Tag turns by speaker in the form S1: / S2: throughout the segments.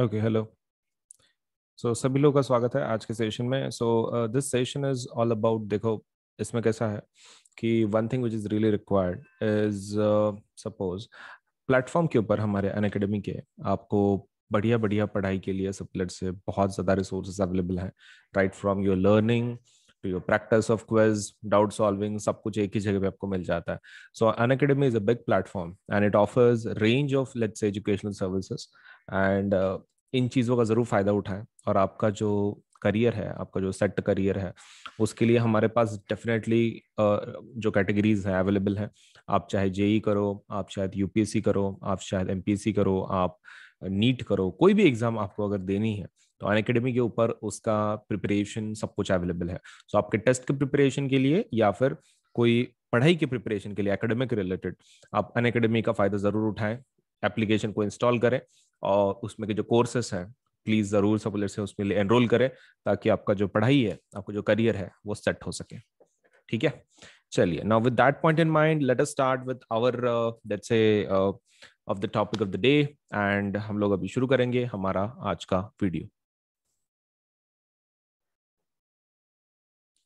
S1: Okay hello सो सभी लोगों का स्वागत है आज के सेशन में so this session is all about देखो इसमें कैसा है कि one thing which is really required is suppose platform के ऊपर हमारे अन अकेडमी के आपको बढ़िया बढ़िया पढ़ाई के लिए सबलेट से बहुत ज़्यादा रिसोर्सेज अवेलेबल हैं right from your learning practice of practice doubt solving सब कुछ एक ही जगह पे आपको मिल जाता है so Unacademy is a big platform and it offers range of lots educational services and इन चीज़ों का ज़रूर फ़ायदा उठाएं और आपका जो करियर है आपका जो सेट करियर है उसके लिए हमारे पास डेफिनेटली uh, जो कैटेगरीज हैं अवेलेबल हैं आप चाहे जेई e करो आप शायद यूपीएससी करो आप शायद एमपीएससी करो आप नीट करो कोई भी एग्ज़ाम आपको अगर देनी है तो अन अकेडमी के ऊपर उसका प्रिपरेशन सब कुछ अवेलेबल है सो so, आपके टेस्ट के प्रिपरेशन के लिए या फिर कोई पढ़ाई के प्रिपरेशन के लिए एकेडमिक रिलेटेड आप अन अकेडमी का फ़ायदा ज़रूर उठाएं एप्लीकेशन को इंस्टॉल करें और उसमें के जो कोर्सेस हैं प्लीज़ ज़रूर सब से उसमें लिए एनरोल करें ताकि आपका जो पढ़ाई है आपका जो करियर है वो सेट हो सके ठीक है चलिए now with that point in mind let us start with our let's say of the topic of the day and हम लोग अभी शुरू करेंगे हमारा आज का वीडियो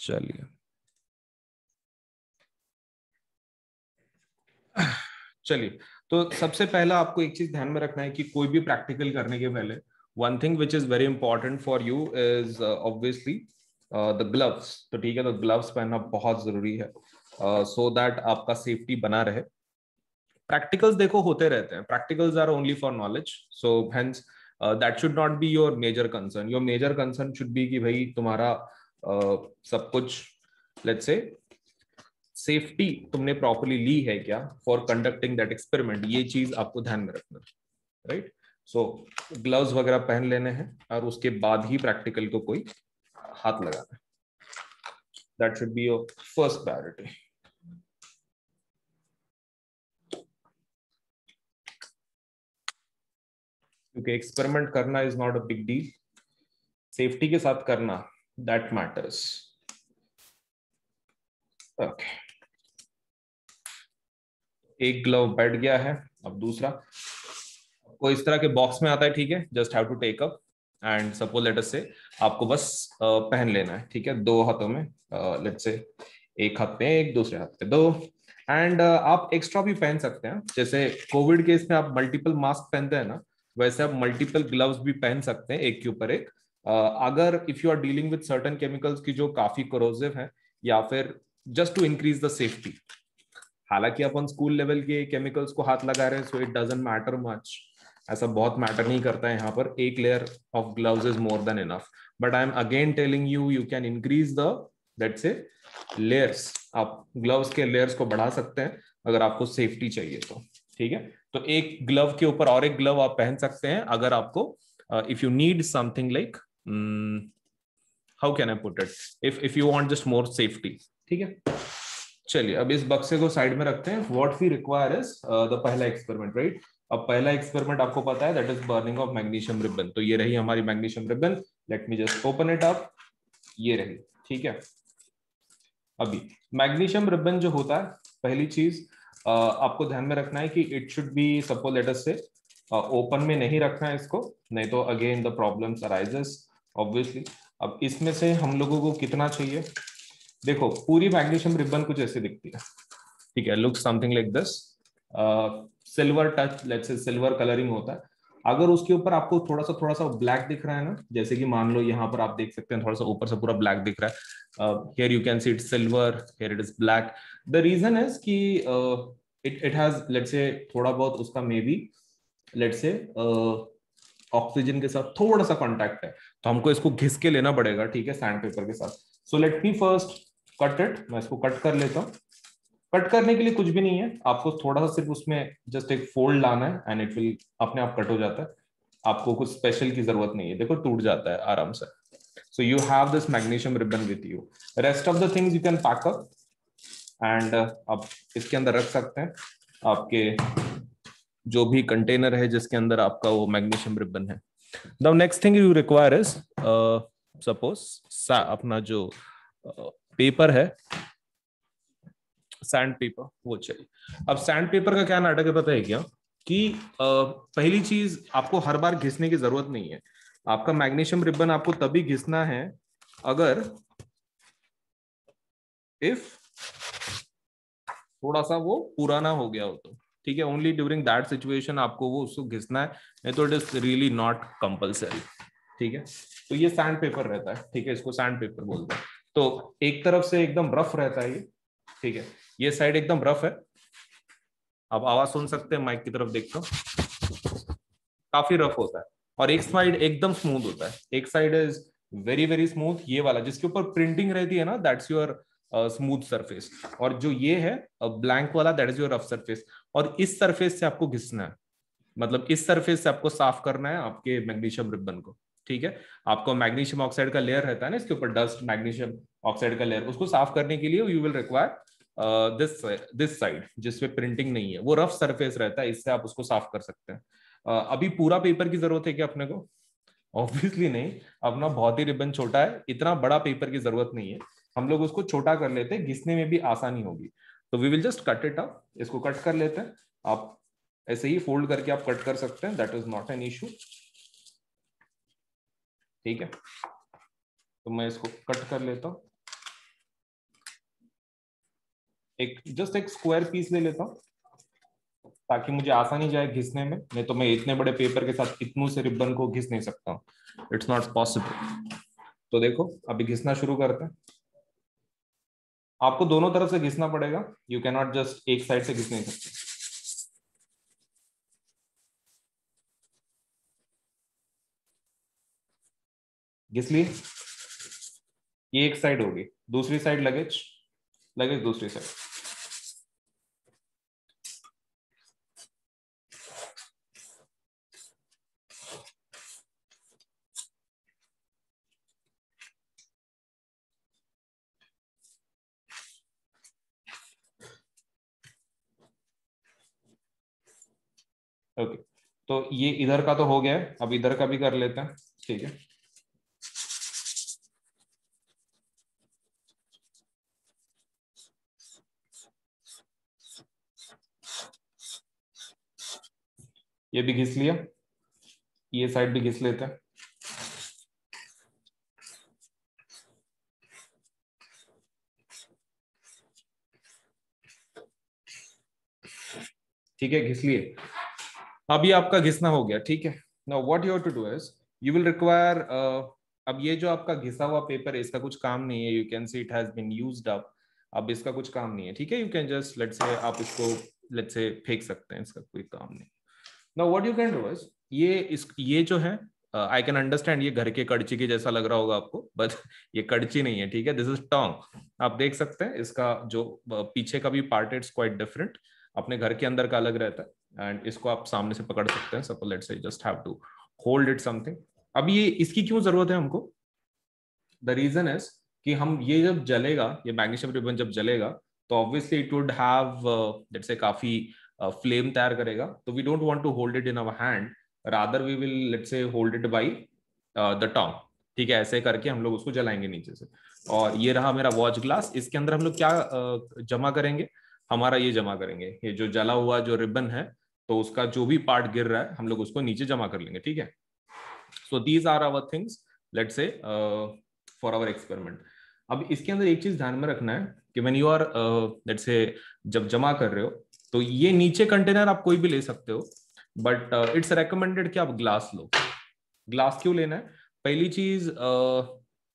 S1: चलिए चलिए तो सबसे पहला आपको एक चीज ध्यान में रखना है कि कोई भी प्रैक्टिकल करने के पहले one thing which is very important for you is obviously the gloves तो ठीक है तो ग्लव्स पहनना बहुत जरूरी है सो uh, दैट so आपका सेफ्टी बना रहे प्रैक्टिकल्स देखो होते रहते हैं practicals are only for knowledge so hence that should not be your major concern your major concern should be कि भाई तुम्हारा सब कुछ लेट्स से सेफ्टी तुमने प्रॉपरली ली है क्या फॉर कंडक्टिंग दैट एक्सपेरिमेंट ये चीज आपको ध्यान में रखना राइट सो ग्लव्स वगैरह पहन लेने हैं और उसके बाद ही प्रैक्टिकल को कोई
S2: हाथ लगाना है that should be your first priority
S1: क्योंकि एक्सपेरिमेंट करना is not a big deal safety के साथ करना that matters. Okay. एक ग्लव बैठ गया है अब दूसरा कोई इस तरह के बॉक्स में आता है ठीक है just have to take up and suppose letter से आपको बस पहन लेना है ठीक है दो हाथों में लेट से एक हाथ पे एक दूसरे हाथ पे दो एंड आप एक्स्ट्रा भी पहन सकते हैं जैसे कोविड केस में आप मल्टीपल मास्क पहनते हैं ना वैसे आप मल्टीपल ग्लव्स भी पहन सकते हैं एक के ऊपर एक Uh, अगर if you are dealing with certain chemicals की जो काफी करोजिव है या फिर just to increase the safety हालांकि अपन स्कूल लेवल के केमिकल्स को हाथ लगा रहे हैं so it doesn't matter much ऐसा बहुत मैटर नहीं करता है यहाँ पर एक layer of glove is more than enough but I am again telling you you can increase the that say layers आप ग्लव्स के लेयर्स को बढ़ा सकते हैं अगर आपको सेफ्टी चाहिए तो ठीक है तो एक ग्लव के ऊपर और एक ग्लव आप पहन सकते हैं अगर आपको if you need something like how can I put it if if you want just more safety ठीक है? चलिए अब इस बक्से को साइड में रखते हैं what we require is the पहला एक्सपेरिमेंट राइट अब पहला एक्सपेरिमेंट आपको पता है that is burning of magnesium ribbon तो ये रही हमारी magnesium ribbon let me just open it up ये रही ठीक है अभी मैग्नीशियम रिबन जो होता है पहली चीज uh, आपको ध्यान में रखना है कि it should be suppose let us say open में नहीं रखना है इसको नहीं तो again the problems arises obviously अब इसमें से हम लोगों को कितना चाहिए देखो पूरी मैग्नीशियम रिबन कुछ ऐसे दिखती है ठीक है look something like this silver touch let's say silver colouring होता है अगर उसके ऊपर आपको थोड़ा सा थोड़ा सा ब्लैक दिख रहा है ना जैसे कि मान लो यहाँ पर आप देख सकते हैं थोड़ा सा ऊपर से पूरा ब्लैक दिख रहा है here you can see it silver here it is black the reason is कि it it has let's say थोड़ा बहुत उसका maybe let's say oxygen के साथ थोड़ा सा कॉन्टैक्ट है तो हमको इसको घिस के लेना पड़ेगा ठीक है सैंड पेपर के साथ so let me first cut it मैं इसको कट कर लेता हूँ कट करने के लिए कुछ भी नहीं है आपको थोड़ा सा सिर्फ उसमें जस्ट एक फोल्ड लाना है एंड इट विल अपने आप कट हो जाता है आपको कुछ स्पेशल की जरूरत नहीं है देखो टूट जाता है आराम से so you have this magnesium ribbon with you rest of the things you can pack up and आप इसके अंदर रख सकते हैं आपके जो भी कंटेनर है जिसके अंदर आपका वो मैग्नीशियम रिबन है now next thing you require is uh, suppose अपना जो पेपर uh, है सैंड पेपर वो चाहिए अब सैंड पेपर का क्या नाटक है पता है क्या कि uh, पहली चीज आपको हर बार घिसने की जरूरत नहीं है आपका मैग्नीशियम रिबन आपको तभी घिसना है अगर इफ थोड़ा सा वो पुराना हो गया हो तो ठीक है ओनली ड्यूरिंग दैट सिचुएशन आपको वो उसको घिसना है नहीं तो it is really not compulsory ठीक है तो ये सैंड पेपर रहता है ठीक है इसको सैंड पेपर बोलते हैं तो एक तरफ से एकदम रफ रहता है ये ठीक है ये साइड एकदम रफ है आप आवाज सुन सकते हैं माइक की तरफ देखता हूँ काफी रफ होता है और एक साइड एकदम स्मूथ होता है एक side is very very smooth ये वाला जिसके ऊपर प्रिंटिंग रहती है ना दैट्स योर स्मूथ सरफेस और जो ये है ब्लैंक वाला that is your rough surface और इस सरफेस से आपको घिसना है मतलब इस सरफेस से आपको साफ करना है आपके मैग्नीशियम रिबन को ठीक है आपको मैग्नीशियम ऑक्साइड का लेयर रहता है ना इसके ऊपर डस्ट मैग्नीशियम ऑक्साइड का लेयर उसको साफ करने के लिए you will require this this side जिसपे प्रिंटिंग नहीं है वो रफ सरफेस रहता है इससे आप उसको साफ कर सकते हैं uh, अभी पूरा पेपर की जरूरत है क्या अपने को ऑब्वियसली नहीं अपना बहुत ही रिबन छोटा है इतना बड़ा पेपर की जरूरत नहीं है हम लोग उसको छोटा कर लेते हैं घिसने में भी आसानी होगी तो we will just cut it up इसको कट कर लेते हैं आप ऐसे ही फोल्ड करके आप कट कर सकते हैं that is not an issue ठीक है तो मैं इसको कट कर लेता हूं एक जस्ट एक स्क्वायर पीस ले लेता हूं ताकि मुझे आसानी जाए घिसने में नहीं तो मैं इतने बड़े पेपर के साथ इतनू से रिबन को घिस नहीं सकता इट्स नॉट पॉसिबल तो देखो अभी घिसना शुरू करते हैं आपको दोनों तरफ से घिसना पड़ेगा यू कैन नॉट जस्ट एक साइड से घिस नहीं सकते घिस ये एक साइड होगी दूसरी साइड लगेज लगेज दूसरी साइड
S2: ओके तो ये
S1: इधर का तो हो गया है अब इधर का भी कर लेते हैं ठीक है ये भी घिस लिया ये साइड भी घिस लेते हैं ठीक है घिस लिए अभी आपका घिसना हो गया ठीक है now what you have to do is you will require अब ये जो आपका घिसा हुआ पेपर है इसका कुछ काम नहीं है you can see it has been used up अब इसका कुछ काम नहीं है ठीक है यू कैन जस्ट लेट से आप इसको लेट से फेंक सकते हैं इसका कोई काम नहीं now what you can do is ये इस ये जो है आई कैन अंडरस्टैंड ये घर के कड़ची के जैसा लग रहा होगा आपको बट ये कड़ची नहीं है ठीक है दिस इज टोंग आप देख सकते हैं इसका जो uh, पीछे का भी पार्ट इट्स क्वाइट डिफरेंट अपने घर के अंदर का अलग रहता है एंड इसको आप सामने से पकड़ सकते हैं suppose let's say just have to hold it something अब ये इसकी क्यों जरूरत है हमको द रीजन इज कि हम ये जब जलेगा ये मैग्नीशियम रिबन जब जलेगा तो obviously it would have let's say काफी फ्लेम uh, तैयार करेगा तो we don't want to hold it in our hand rather we will let's say hold it by the tong ठीक है ऐसे करके हम लोग उसको जलाएंगे नीचे से और ये रहा मेरा वॉच ग्लास इसके अंदर हम लोग क्या uh, जमा करेंगे हमारा ये जमा करेंगे ये जो जला हुआ जो रिबन है तो उसका जो भी पार्ट गिर रहा है हम लोग उसको नीचे जमा कर लेंगे ठीक है so these are our things let say for our experiment अब इसके अंदर एक चीज ध्यान में रखना है कि वेन यू आर लेट से जब जमा कर रहे हो तो ये नीचे कंटेनर आप कोई भी ले सकते हो बट इट्स रेकमेंडेड कि आप ग्लास लो ग्लास क्यों लेना है पहली चीज uh,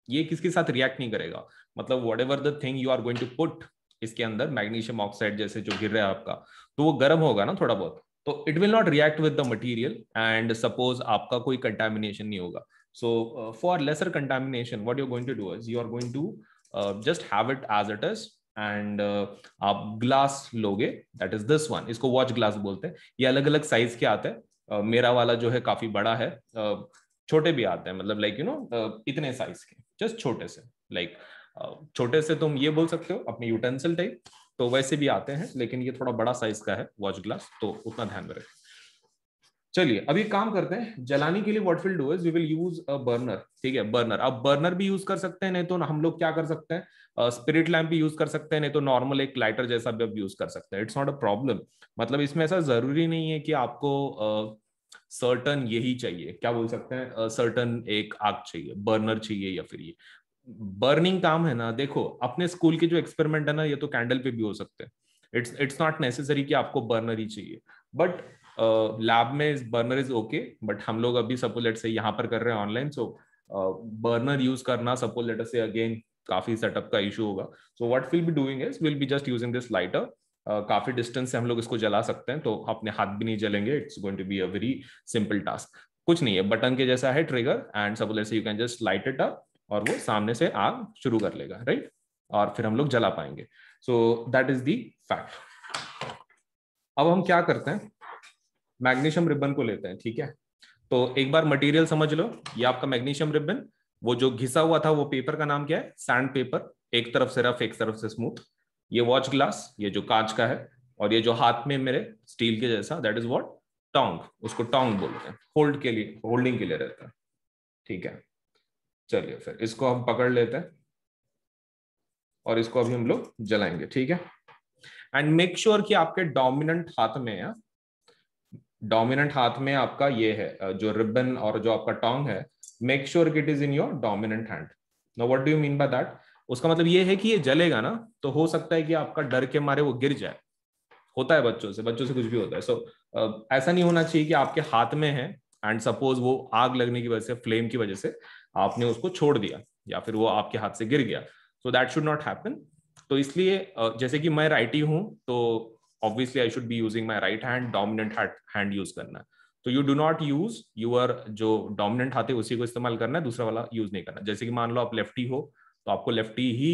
S1: ये किसके साथ रिएक्ट नहीं करेगा मतलब whatever the thing you are going to put इसके अंदर मैग्नीशियम ऑक्साइड जैसे जो गिर रहा है आपका तो वो गर्म होगा ना थोड़ा बहुत तो it will not react with the material and suppose आपका कोई कंटेमिनेशन नहीं होगा so for lesser contamination what you're going to do do is you are going to uh, just have it as and uh, आप glass लोगे that is this one इसको watch glass बोलते हैं ये अलग अलग साइज के आते हैं uh, मेरा वाला जो है काफी बड़ा है uh, छोटे भी आते हैं मतलब लाइक यू नो इतने साइज के जस्ट छोटे से लाइक like, uh, छोटे से तुम ये बोल सकते हो अपने यूटेंसिल टाइप तो वैसे भी आते हैं लेकिन ये थोड़ा बड़ा साइज का है वॉच ग्लास तो उतना ध्यान में रखें चलिए अभी काम करते हैं जलाने के लिए what we'll do is we will use a burner ठीक है बर्नर अब बर्नर भी यूज कर सकते हैं नहीं तो हम लोग क्या कर सकते हैं स्पिरिट लैम्प भी यूज कर सकते हैं नहीं तो नॉर्मल एक लाइटर जैसा भी अब यूज कर सकते हैं इट्स नॉट अ प्रॉब्लम मतलब इसमें ऐसा जरूरी नहीं है कि आपको सर्टन uh, यही चाहिए क्या बोल सकते हैं सर्टन uh, एक आग चाहिए बर्नर चाहिए या फिर ये बर्निंग काम है ना देखो अपने स्कूल के जो एक्सपेरिमेंट है ना ये तो कैंडल पे भी हो सकते हैं इट्स इट्स नॉट नेसेसरी कि आपको बर्नर ही चाहिए बट लैब uh, में बर्नर इज ओके बट हम लोग अभी सपोलेट से यहाँ पर कर रहे हैं online so uh, burner use करना सपोलेटर से अगेन काफी सेटअप का इशू होगा so what will be doing is will be just using this lighter काफी डिस्टेंस से हम लोग इसको जला सकते हैं तो अपने हाथ भी नहीं जलेंगे it's going to be a very simple task कुछ नहीं है बटन के जैसा है trigger and suppose say you can just light it up और वो सामने से आग शुरू कर लेगा राइट और फिर हम लोग जला पाएंगे so that is the fact अब हम क्या करते हैं मैग्नीशियम रिबन को लेते हैं ठीक है तो एक बार मटेरियल समझ लो ये आपका मैग्नीशियम रिबन वो जो घिसा हुआ था वो पेपर का नाम क्या है सैंड पेपर एक तरफ से रफ एक तरफ से स्मूथ ये वॉच ग्लास ये जो कांच का है और ये जो हाथ में मेरे स्टील के जैसा दैट इज वॉट टोंग उसको टोंग बोलते हैं होल्ड के लिए होल्डिंग के लिए रहता है ठीक है चलिए फिर इसको हम पकड़ लेते हैं और इसको अभी हम लोग जलाएंगे ठीक है एंड मेक श्योर कि आपके डोमिनेंट हाथ में है डोमिनेंट हाथ में आपका ये है जो रिबन और जो आपका टोंग है make sure it is in your dominant hand no what do you mean by that उसका मतलब ये है कि ये जलेगा ना तो हो सकता है कि आपका डर के मारे वो गिर जाए होता है बच्चों से बच्चों से कुछ भी होता है सो so, ऐसा नहीं होना चाहिए कि आपके हाथ में है एंड सपोज वो आग लगने की वजह से फ्लेम की वजह से आपने उसको छोड़ दिया या फिर वो आपके हाथ से गिर गया so that should not happen तो इसलिए जैसे कि मैं राइट ही हूं तो obviously I should be using my right hand dominant hand use करना है तो you do not use your जो डोमिनेंट हाथ है उसी को इस्तेमाल करना है दूसरा वाला यूज नहीं करना जैसे कि मान लो आप लेफ्टी हो तो आपको लेफ्टी ही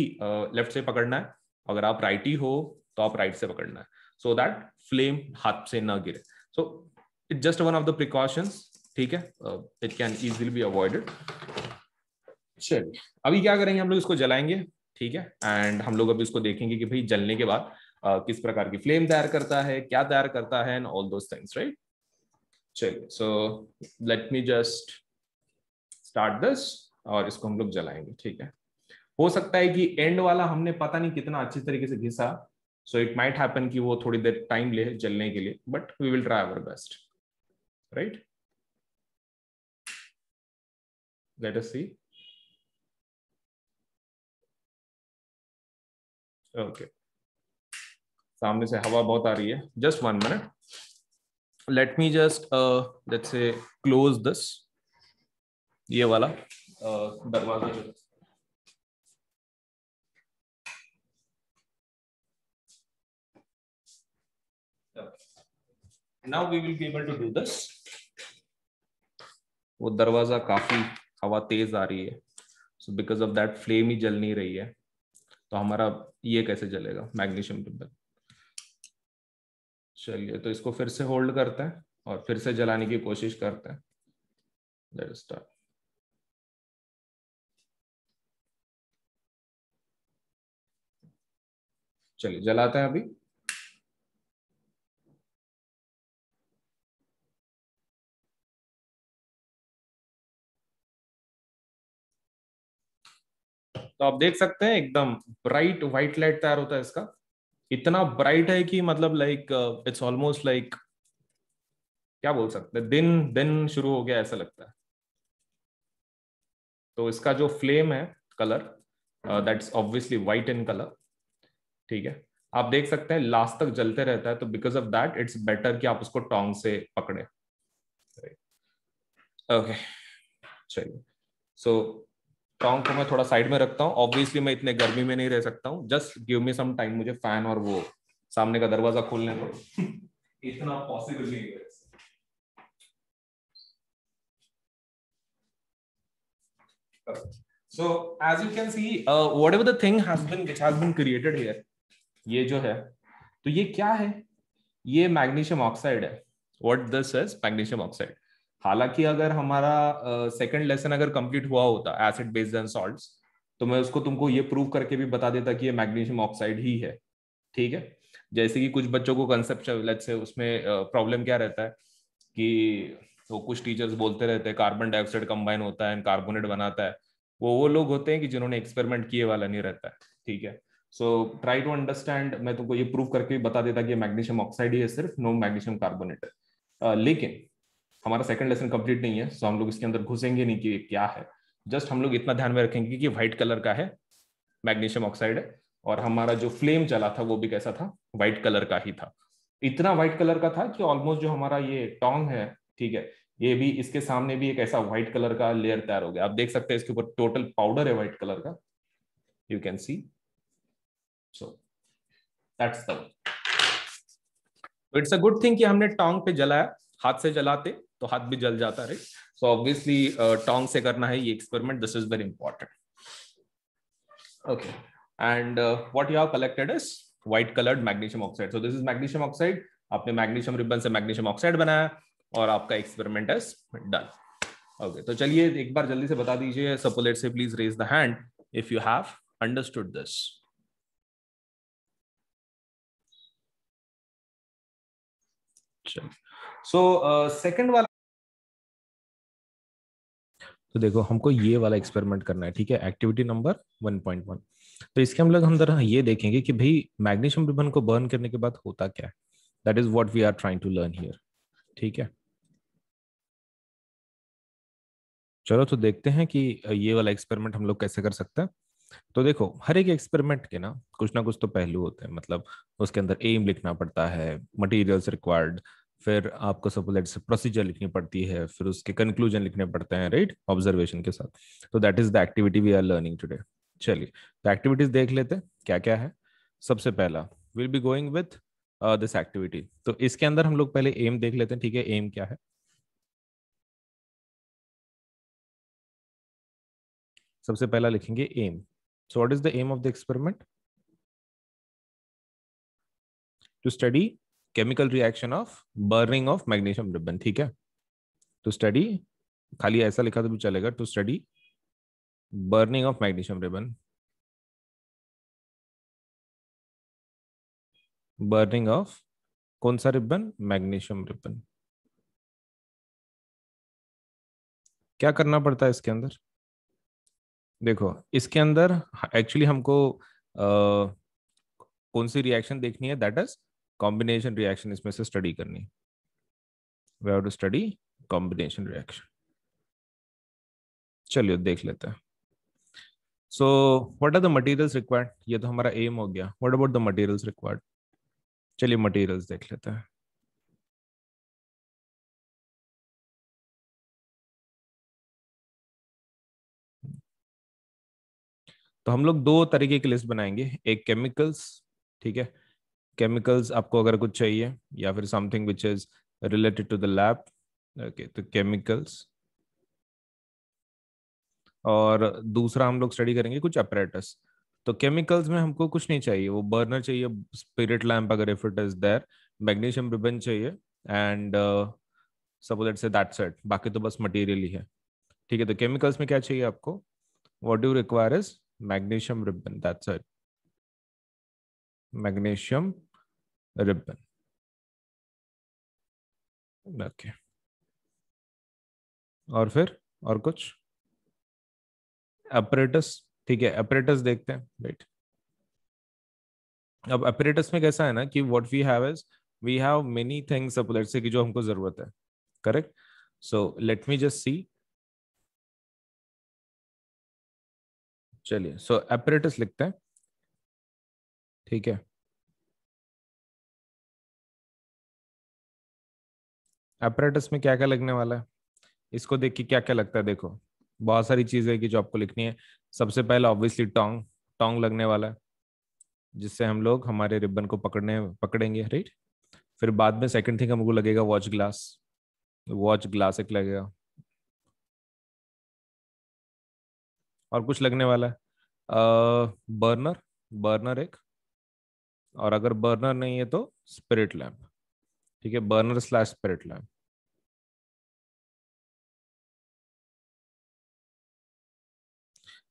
S1: लेफ्ट से पकड़ना है अगर आप राइट ही हो तो आप राइट से पकड़ना है सो दैट फ्लेम हाथ से ना गिरे so it just one of the precautions ठीक है it can easily be avoided चलिए अभी क्या करेंगे हम लोग इसको जलाएंगे ठीक है एंड हम लोग अभी इसको देखेंगे कि भाई जलने के बाद आ, किस प्रकार की फ्लेम तैयार करता है क्या तैयार करता है एंड ऑल दो थिंग्स राइट चलिए so let me just start this और इसको हम लोग जलाएंगे ठीक है हो सकता है कि एंड वाला हमने पता नहीं कितना अच्छी तरीके से घिसा सो इट माइट हैपन कि वो थोड़ी देर टाइम ले जलने के लिए but we will try our best right
S2: let us see okay सामने
S1: से हवा बहुत आ रही है just one minute let me just let say close this ये वाला
S2: uh, दरवाजा uh, now we will be able to do this
S1: वो दरवाजा काफी हवा तेज आ रही है so because of that flame ही जल नहीं रही है तो हमारा ये कैसे चलेगा मैग्नीशियम टिम्बल चलिए तो इसको फिर से होल्ड करते हैं और फिर से जलाने की कोशिश करते
S2: हैं लेट स्टार्ट चलिए जलाते हैं अभी तो आप देख सकते हैं एकदम ब्राइट व्हाइट लाइट तैयार होता है इसका इतना ब्राइट है
S1: कि मतलब लाइक इट्स ऑलमोस्ट लाइक क्या बोल सकते हैं दिन दिन शुरू हो गया ऐसा लगता है तो इसका जो फ्लेम है colour that's obviously white in colour ठीक है आप देख सकते हैं लास्ट तक जलते रहता है तो because of that it's better कि आप उसको टोंग से पकड़े ओके चलिए सो सॉन्ग को मैं थोड़ा साइड में रखता हूँ ऑब्वियसली मैं इतने गर्मी में नहीं रह सकता हूँ just give me some time मुझे फैन और वो सामने का दरवाजा खोलने को
S2: इतना पॉसिबल नहीं है so as you can
S1: see uh, whatever the thing has been which has been created here ये जो है तो ये क्या है ये मैग्नीशियम ऑक्साइड है what this is magnesium oxide हालांकि अगर हमारा सेकंड लेसन अगर कंप्लीट हुआ होता एसिड बेस्ड एंड सॉल्ट तो मैं उसको तुमको ये प्रूव करके भी बता देता कि ये मैग्नीशियम ऑक्साइड ही है ठीक है जैसे कि कुछ बच्चों को कंसेप्चुअल से उसमें प्रॉब्लम क्या रहता है कि तो कुछ टीचर्स बोलते रहते हैं कार्बन डाइऑक्साइड कंबाइन होता है कार्बोनेट बनाता है वो वो लोग होते हैं कि जिन्होंने एक्सपेरिमेंट किए वाला नहीं रहता है ठीक है सो ट्राई टू अंडरस्टैंड मैं तुमको ये प्रूव करके बता देता कि मैग्नीशियम ऑक्साइड ही है सिर्फ नो मैग्नीशियम कार्बोनेट लेकिन हमारा सेकंड लेसन कंप्लीट नहीं है सो हम लोग इसके अंदर घुसेंगे नहीं कि क्या है जस्ट हम लोग इतना ध्यान में रखेंगे कि व्हाइट कलर का है मैग्नीशियम ऑक्साइड है और हमारा जो फ्लेम चला था वो भी कैसा था व्हाइट कलर का ही था इतना व्हाइट कलर का था कि ऑलमोस्ट जो हमारा ये टोंग है ठीक है ये भी इसके सामने भी एक ऐसा व्हाइट कलर का लेयर तैयार हो गया आप देख सकते हैं इसके ऊपर टोटल पाउडर है व्हाइट कलर का you can see so that's the it's a good thing कि हमने टोंग पे जलाया हाथ से जलाते तो हाथ भी जल जाता है सो ऑब्वियसली uh, टोंग से करना है ये experiment this is very important okay and what you have collected is white coloured magnesium oxide so this is magnesium oxide आपने मैग्नीशियम रिबन से मैग्नीशियम ऑक्साइड बनाया और आपका एक्सपेरिमेंट इज डन ओके तो चलिए एक बार जल्दी से बता दीजिए सपोलेट से please raise the hand if
S2: you have understood this so second वाला तो देखो हमको ये वाला एक्सपेरिमेंट करना है ठीक है एक्टिविटी नंबर
S1: 1.1 तो इसके हम लोग हम जरा ये देखेंगे कि भाई मैग्नीशियम रिबन को बर्न करने के बाद होता क्या है that is what we are trying to learn here ठीक है चलो तो देखते हैं कि ये वाला एक्सपेरिमेंट हम लोग कैसे कर सकते हैं तो देखो हर एक एक्सपेरिमेंट के ना कुछ ना कुछ तो पहलू होते हैं मतलब उसके अंदर एम लिखना पड़ता है मटेरियल्स रिक्वायर्ड फिर आपको सपोज प्रोसीजर लिखनी पड़ती है फिर उसके कंक्लूजन लिखने पड़ते हैं राइट ऑब्जर्वेशन के साथ तो that is the activity we are learning today चलिए तो एक्टिविटीज देख लेते हैं क्या क्या है सबसे पहला will be going with this activity तो इसके अंदर हम लोग पहले एम देख लेते हैं ठीक है एम क्या है
S2: सबसे पहला लिखेंगे aim so what is the aim of the experiment
S1: to study chemical reaction of burning of magnesium ribbon ठीक है टू तो स्टडी
S2: खाली ऐसा लिखा तो भी चलेगा to study burning of magnesium ribbon burning of कौन सा रिबन मैग्नीशियम रिबन क्या करना पड़ता है इसके अंदर देखो इसके अंदर
S1: एक्चुअली हमको आ, कौन सी रिएक्शन देखनी है दैट इज कॉम्बिनेशन रिएक्शन इसमें से स्टडी करनी we have to study combination reaction चलिए देख लेते हैं so what are the materials required ये तो हमारा एम हो गया what about the materials required चलिए
S2: मटेरियल्स देख लेते हैं तो हम लोग दो तरीके की लिस्ट बनाएंगे एक केमिकल्स ठीक है केमिकल्स
S1: आपको अगर कुछ चाहिए या फिर something which is related to the lab okay तो केमिकल्स और दूसरा हम लोग स्टडी करेंगे कुछ अपरेटस तो केमिकल्स में हमको कुछ नहीं चाहिए वो बर्नर चाहिए स्पिरिट लैम्प अगर if it is there magnesium ribbon चाहिए and suppose it say that's बाकी तो बस मटेरियल ही है ठीक है तो केमिकल्स में क्या चाहिए आपको what do require is
S2: magnesium ribbon that's it magnesium ribbon. Okay. और फिर और कुछ अपरेटस ठीक है
S1: अपरेटस देखते हैं राइट अब अपरेटस में कैसा है ना कि what we have is we have many things अब से कि जो हमको जरूरत है correct so
S2: let me just see चलिए सो अपरेटस लिखते हैं ठीक है अपरेटस में क्या क्या लगने वाला है
S1: इसको देख के क्या क्या लगता है देखो बहुत सारी चीजें कि जो आपको लिखनी है सबसे पहले ऑब्वियसली टोंग टोंग लगने वाला है जिससे हम लोग हमारे रिबन को पकड़ने पकड़ेंगे राइट फिर बाद में सेकंड थिंग हमको लगेगा वॉच ग्लास वॉच ग्लास एक लगेगा और कुछ लगने वाला है बर्नर बर्नर एक और अगर बर्नर नहीं है तो
S2: स्पिरिट लैम्प ठीक है बर्नर स्लैश स्पिरिट लैम्प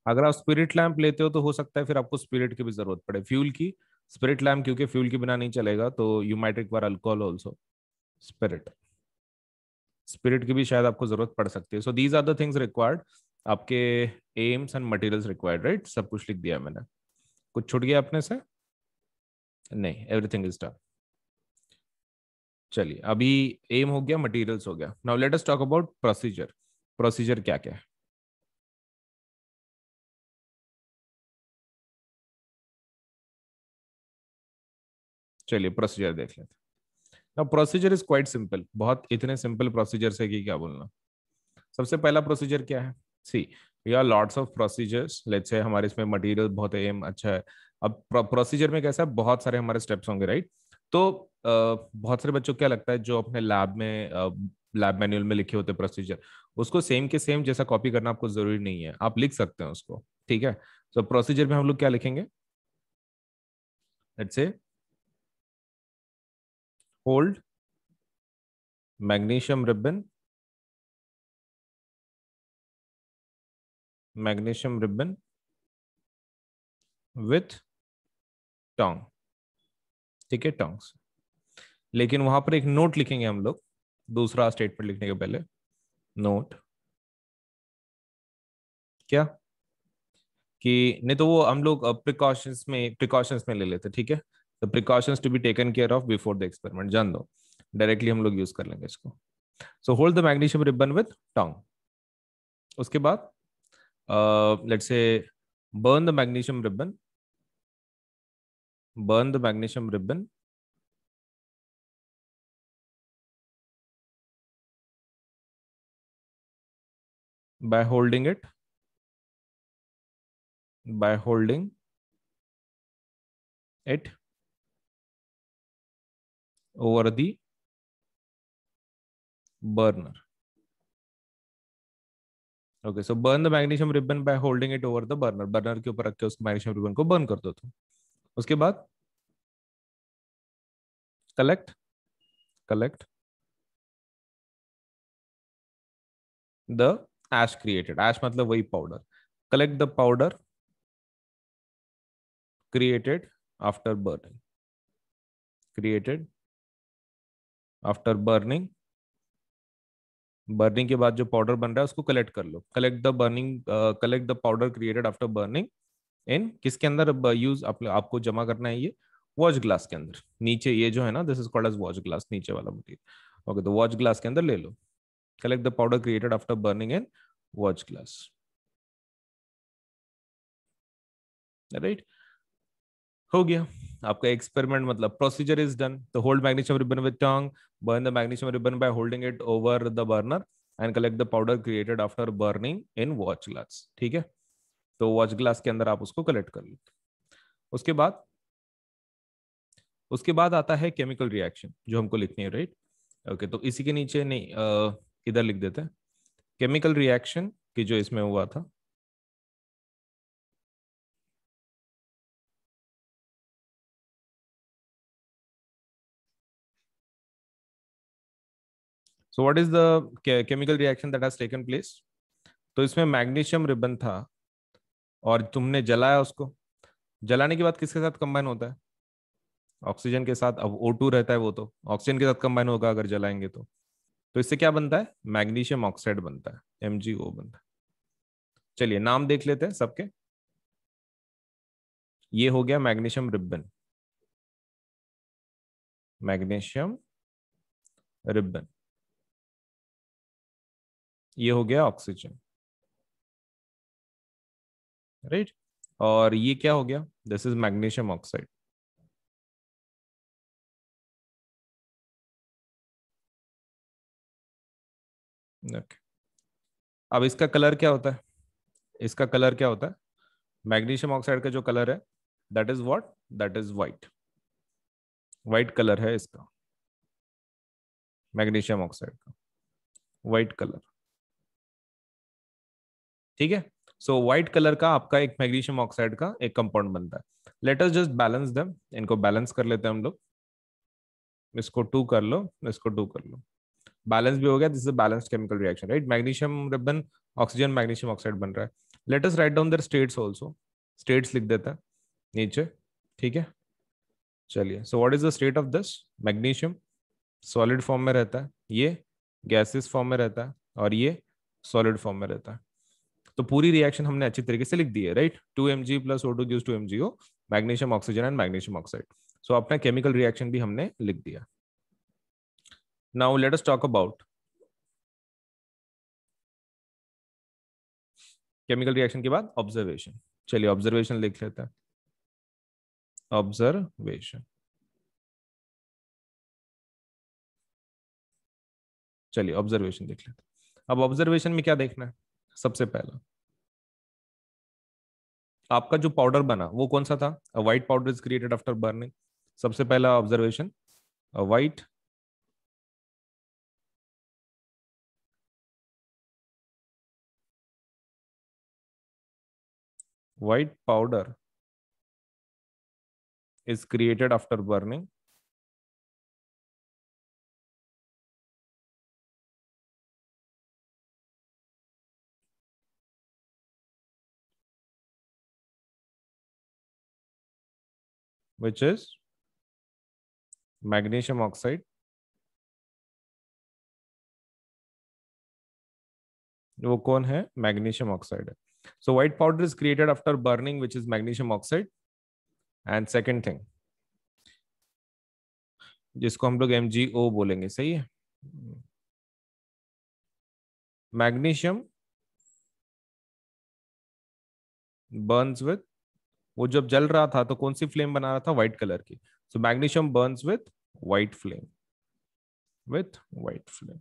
S2: अगर आप स्पिरिट लैम्प लेते
S1: हो तो हो सकता है फिर आपको स्पिरिट की भी जरूरत पड़े फ्यूल की स्पिरिट लैम्प क्योंकि फ्यूल के बिना नहीं चलेगा तो you might require alcohol also spirit spirit की भी शायद आपको जरूरत पड़ सकती है so these are the things required आपके aims and materials required right सब कुछ लिख दिया मैंने कुछ छुट गया अपने से नहीं एवरीथिंग इज डन चलिए अभी एम हो गया मटेरियल्स हो गया now let us talk about
S2: procedure procedure क्या क्या है चलिए प्रोसीजर देख लेते ना प्रोसीजर इज क्वाइट सिंपल बहुत इतने सिंपल प्रोसीजर से कि क्या बोलना
S1: सबसे पहला प्रोसीजर क्या है सी या lots of procedures let's say हमारे इसमें मटेरियल बहुत एम अच्छा है अब प्रोसीजर में कैसा है बहुत सारे हमारे स्टेप्स होंगे राइट तो बहुत सारे बच्चों को क्या लगता है जो अपने लैब में लैब मैनुअल में लिखे होते प्रोसीजर उसको सेम के सेम जैसा कॉपी करना आपको जरूरी नहीं है आप लिख सकते हैं उसको ठीक है तो
S2: प्रोसीजर में हम लोग क्या लिखेंगे let's say hold magnesium ribbon magnesium ribbon with tong ठीक है टॉन्ग्स
S1: लेकिन वहां पर एक नोट लिखेंगे हम लोग दूसरा स्टेटमेंट लिखने के पहले नोट क्या कि नहीं तो वो हम लोग प्रिकॉशंस में प्रिकॉशंस में ले लेते ठीक है the precautions to be taken care of before the experiment जान दो डायरेक्टली हम लोग यूज कर लेंगे इसको so hold the magnesium ribbon with tong उसके बाद let's say burn the
S2: magnesium ribbon burn the magnesium ribbon by holding it by holding it over the burner
S1: okay so burn the magnesium ribbon by holding it over the burner burner के ऊपर रख
S2: उस उसको magnesium ribbon को burn कर दो तुम उसके बाद collect collect the ash created ash मतलब वही powder collect the powder created after burning created after burning burning के बाद
S1: जो पाउडर बन रहा है उसको कलेक्ट कर लो collect the burning collect the powder created after burning in किसके अंदर यूज आप, आपको जमा करना है ये वॉच ग्लास के अंदर नीचे ये जो है ना this is called as watch glass नीचे वाला मटीरियल ओके तो वॉच ग्लास के अंदर ले लो collect the powder created after burning in watch glass right हो गया आपका एक्सपेरिमेंट मतलब procedure is done the hold magnesium ribbon with tong burn the magnesium ribbon by holding it over the burner and collect the powder created after burning in watch glass ठीक है तो watch glass के अंदर आप उसको collect कर लेते उसके बाद उसके बाद आता है केमिकल रिएक्शन जो हमको लिखनी है राइट ओके तो इसी के नीचे नहीं इधर लिख देते हैं
S2: केमिकल रिएक्शन की जो इसमें हुआ था so what is the chemical reaction
S1: that has taken place तो इसमें मैग्नीशियम रिबन था और तुमने जलाया उसको जलाने के बाद किसके साथ कंबाइन होता है ऑक्सीजन के साथ अब टू रहता है वो तो ऑक्सीजन के साथ कंबाइन होगा अगर जलाएंगे तो तो इससे क्या बनता है मैग्नीशियम ऑक्साइड बनता है ओ बनता है चलिए नाम देख लेते हैं सबके
S2: ये हो गया मैग्नीशियम रिबन मैग्नीशियम रिबन ये हो गया ऑक्सीजन राइट और ये क्या हो गया दिस इज मैग्नीशियम ऑक्साइड अब इसका कलर क्या होता है इसका कलर क्या होता है मैग्नीशियम
S1: ऑक्साइड का जो कलर है that is what that is white white colour है इसका मैग्नीशियम ऑक्साइड का व्हाइट कलर ठीक है सो व्हाइट कलर का आपका एक मैग्नीशियम ऑक्साइड का एक कंपाउंड बनता है लेटर्स जस्ट बैलेंस दम इनको बैलेंस कर लेते हैं हम लोग इसको टू कर लो इसको टू कर लो बैलेंस भी हो गया this is balanced chemical reaction right magnesium ribbon oxygen magnesium oxide बन रहा है let us write down their states also states लिख देता है नीचे ठीक है चलिए so what is the state of this magnesium solid form में रहता है ये गैसेस फॉर्म में रहता है और ये सॉलिड फॉर्म में रहता है तो पूरी रिएक्शन हमने अच्छी तरीके से लिख दी है right two M G plus O two gives two M G O magnesium oxygen and magnesium oxide so अपना केमिकल रिएक्शन भी हमने लिख दिया now let us talk about
S2: chemical reaction के बाद ऑब्जर्वेशन चलिए ऑब्जर्वेशन लिख लेते हैं ऑब्जर्वेशन चलिए ऑब्जर्वेशन देख लेते हैं अब ऑब्जर्वेशन में क्या देखना है सबसे पहला आपका जो
S1: पाउडर बना वो कौन सा था white powder is created after burning सबसे पहला observation
S2: white white powder is created after burning which is magnesium oxide. वो कौन है मैग्नीशियम ऑक्साइड है so white powder is created after burning which is
S1: magnesium oxide and second thing
S2: जिसको हम लोग M बोलेंगे सही है मैग्नीशियम बर्न्स विथ
S1: वो जब जल रहा था तो कौन सी फ्लेम बना रहा था व्हाइट कलर की so magnesium burns with white
S2: flame with white flame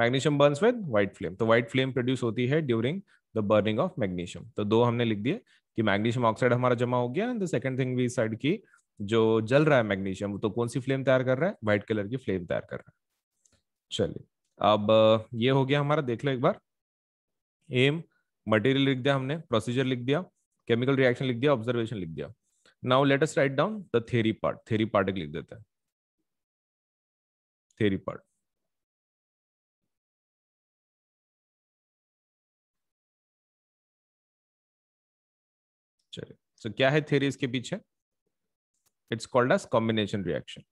S2: magnesium burns with white flame तो व्हाइट फ्लेम प्रोड्यूस होती है
S1: during the burning of magnesium तो दो हमने लिख दिए कि मैग्नीशियम ऑक्साइड हमारा जमा हो गया and the second thing we side की जो जल रहा है मैग्नीशियम तो कौन सी फ्लेम तैयार कर रहा है व्हाइट कलर की फ्लेम तैयार कर रहा है चलिए अब ये हो गया हमारा देख लो एक बार एम मटेरियल लिख दिया हमने प्रोसीजर लिख दिया केमिकल रिएक्शन लिख दिया ऑब्जर्वेशन लिख दिया
S2: now let us write down the theory part theory part एक लिख देते हैं थेरी पार्ट चलिए सो so, क्या है थेरी इसके पीछे it's called as combination reaction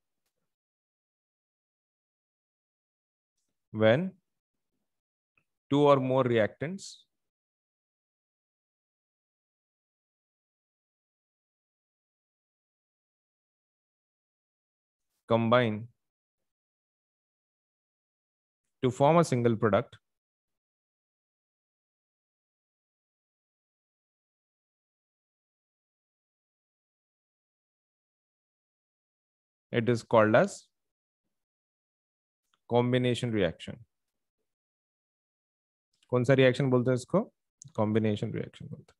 S2: when two और more reactants combine to form a single product it is called as combination reaction कौन सा रिएक्शन बोलते हैं इसको कॉम्बिनेशन रिएक्शन बोलते हैं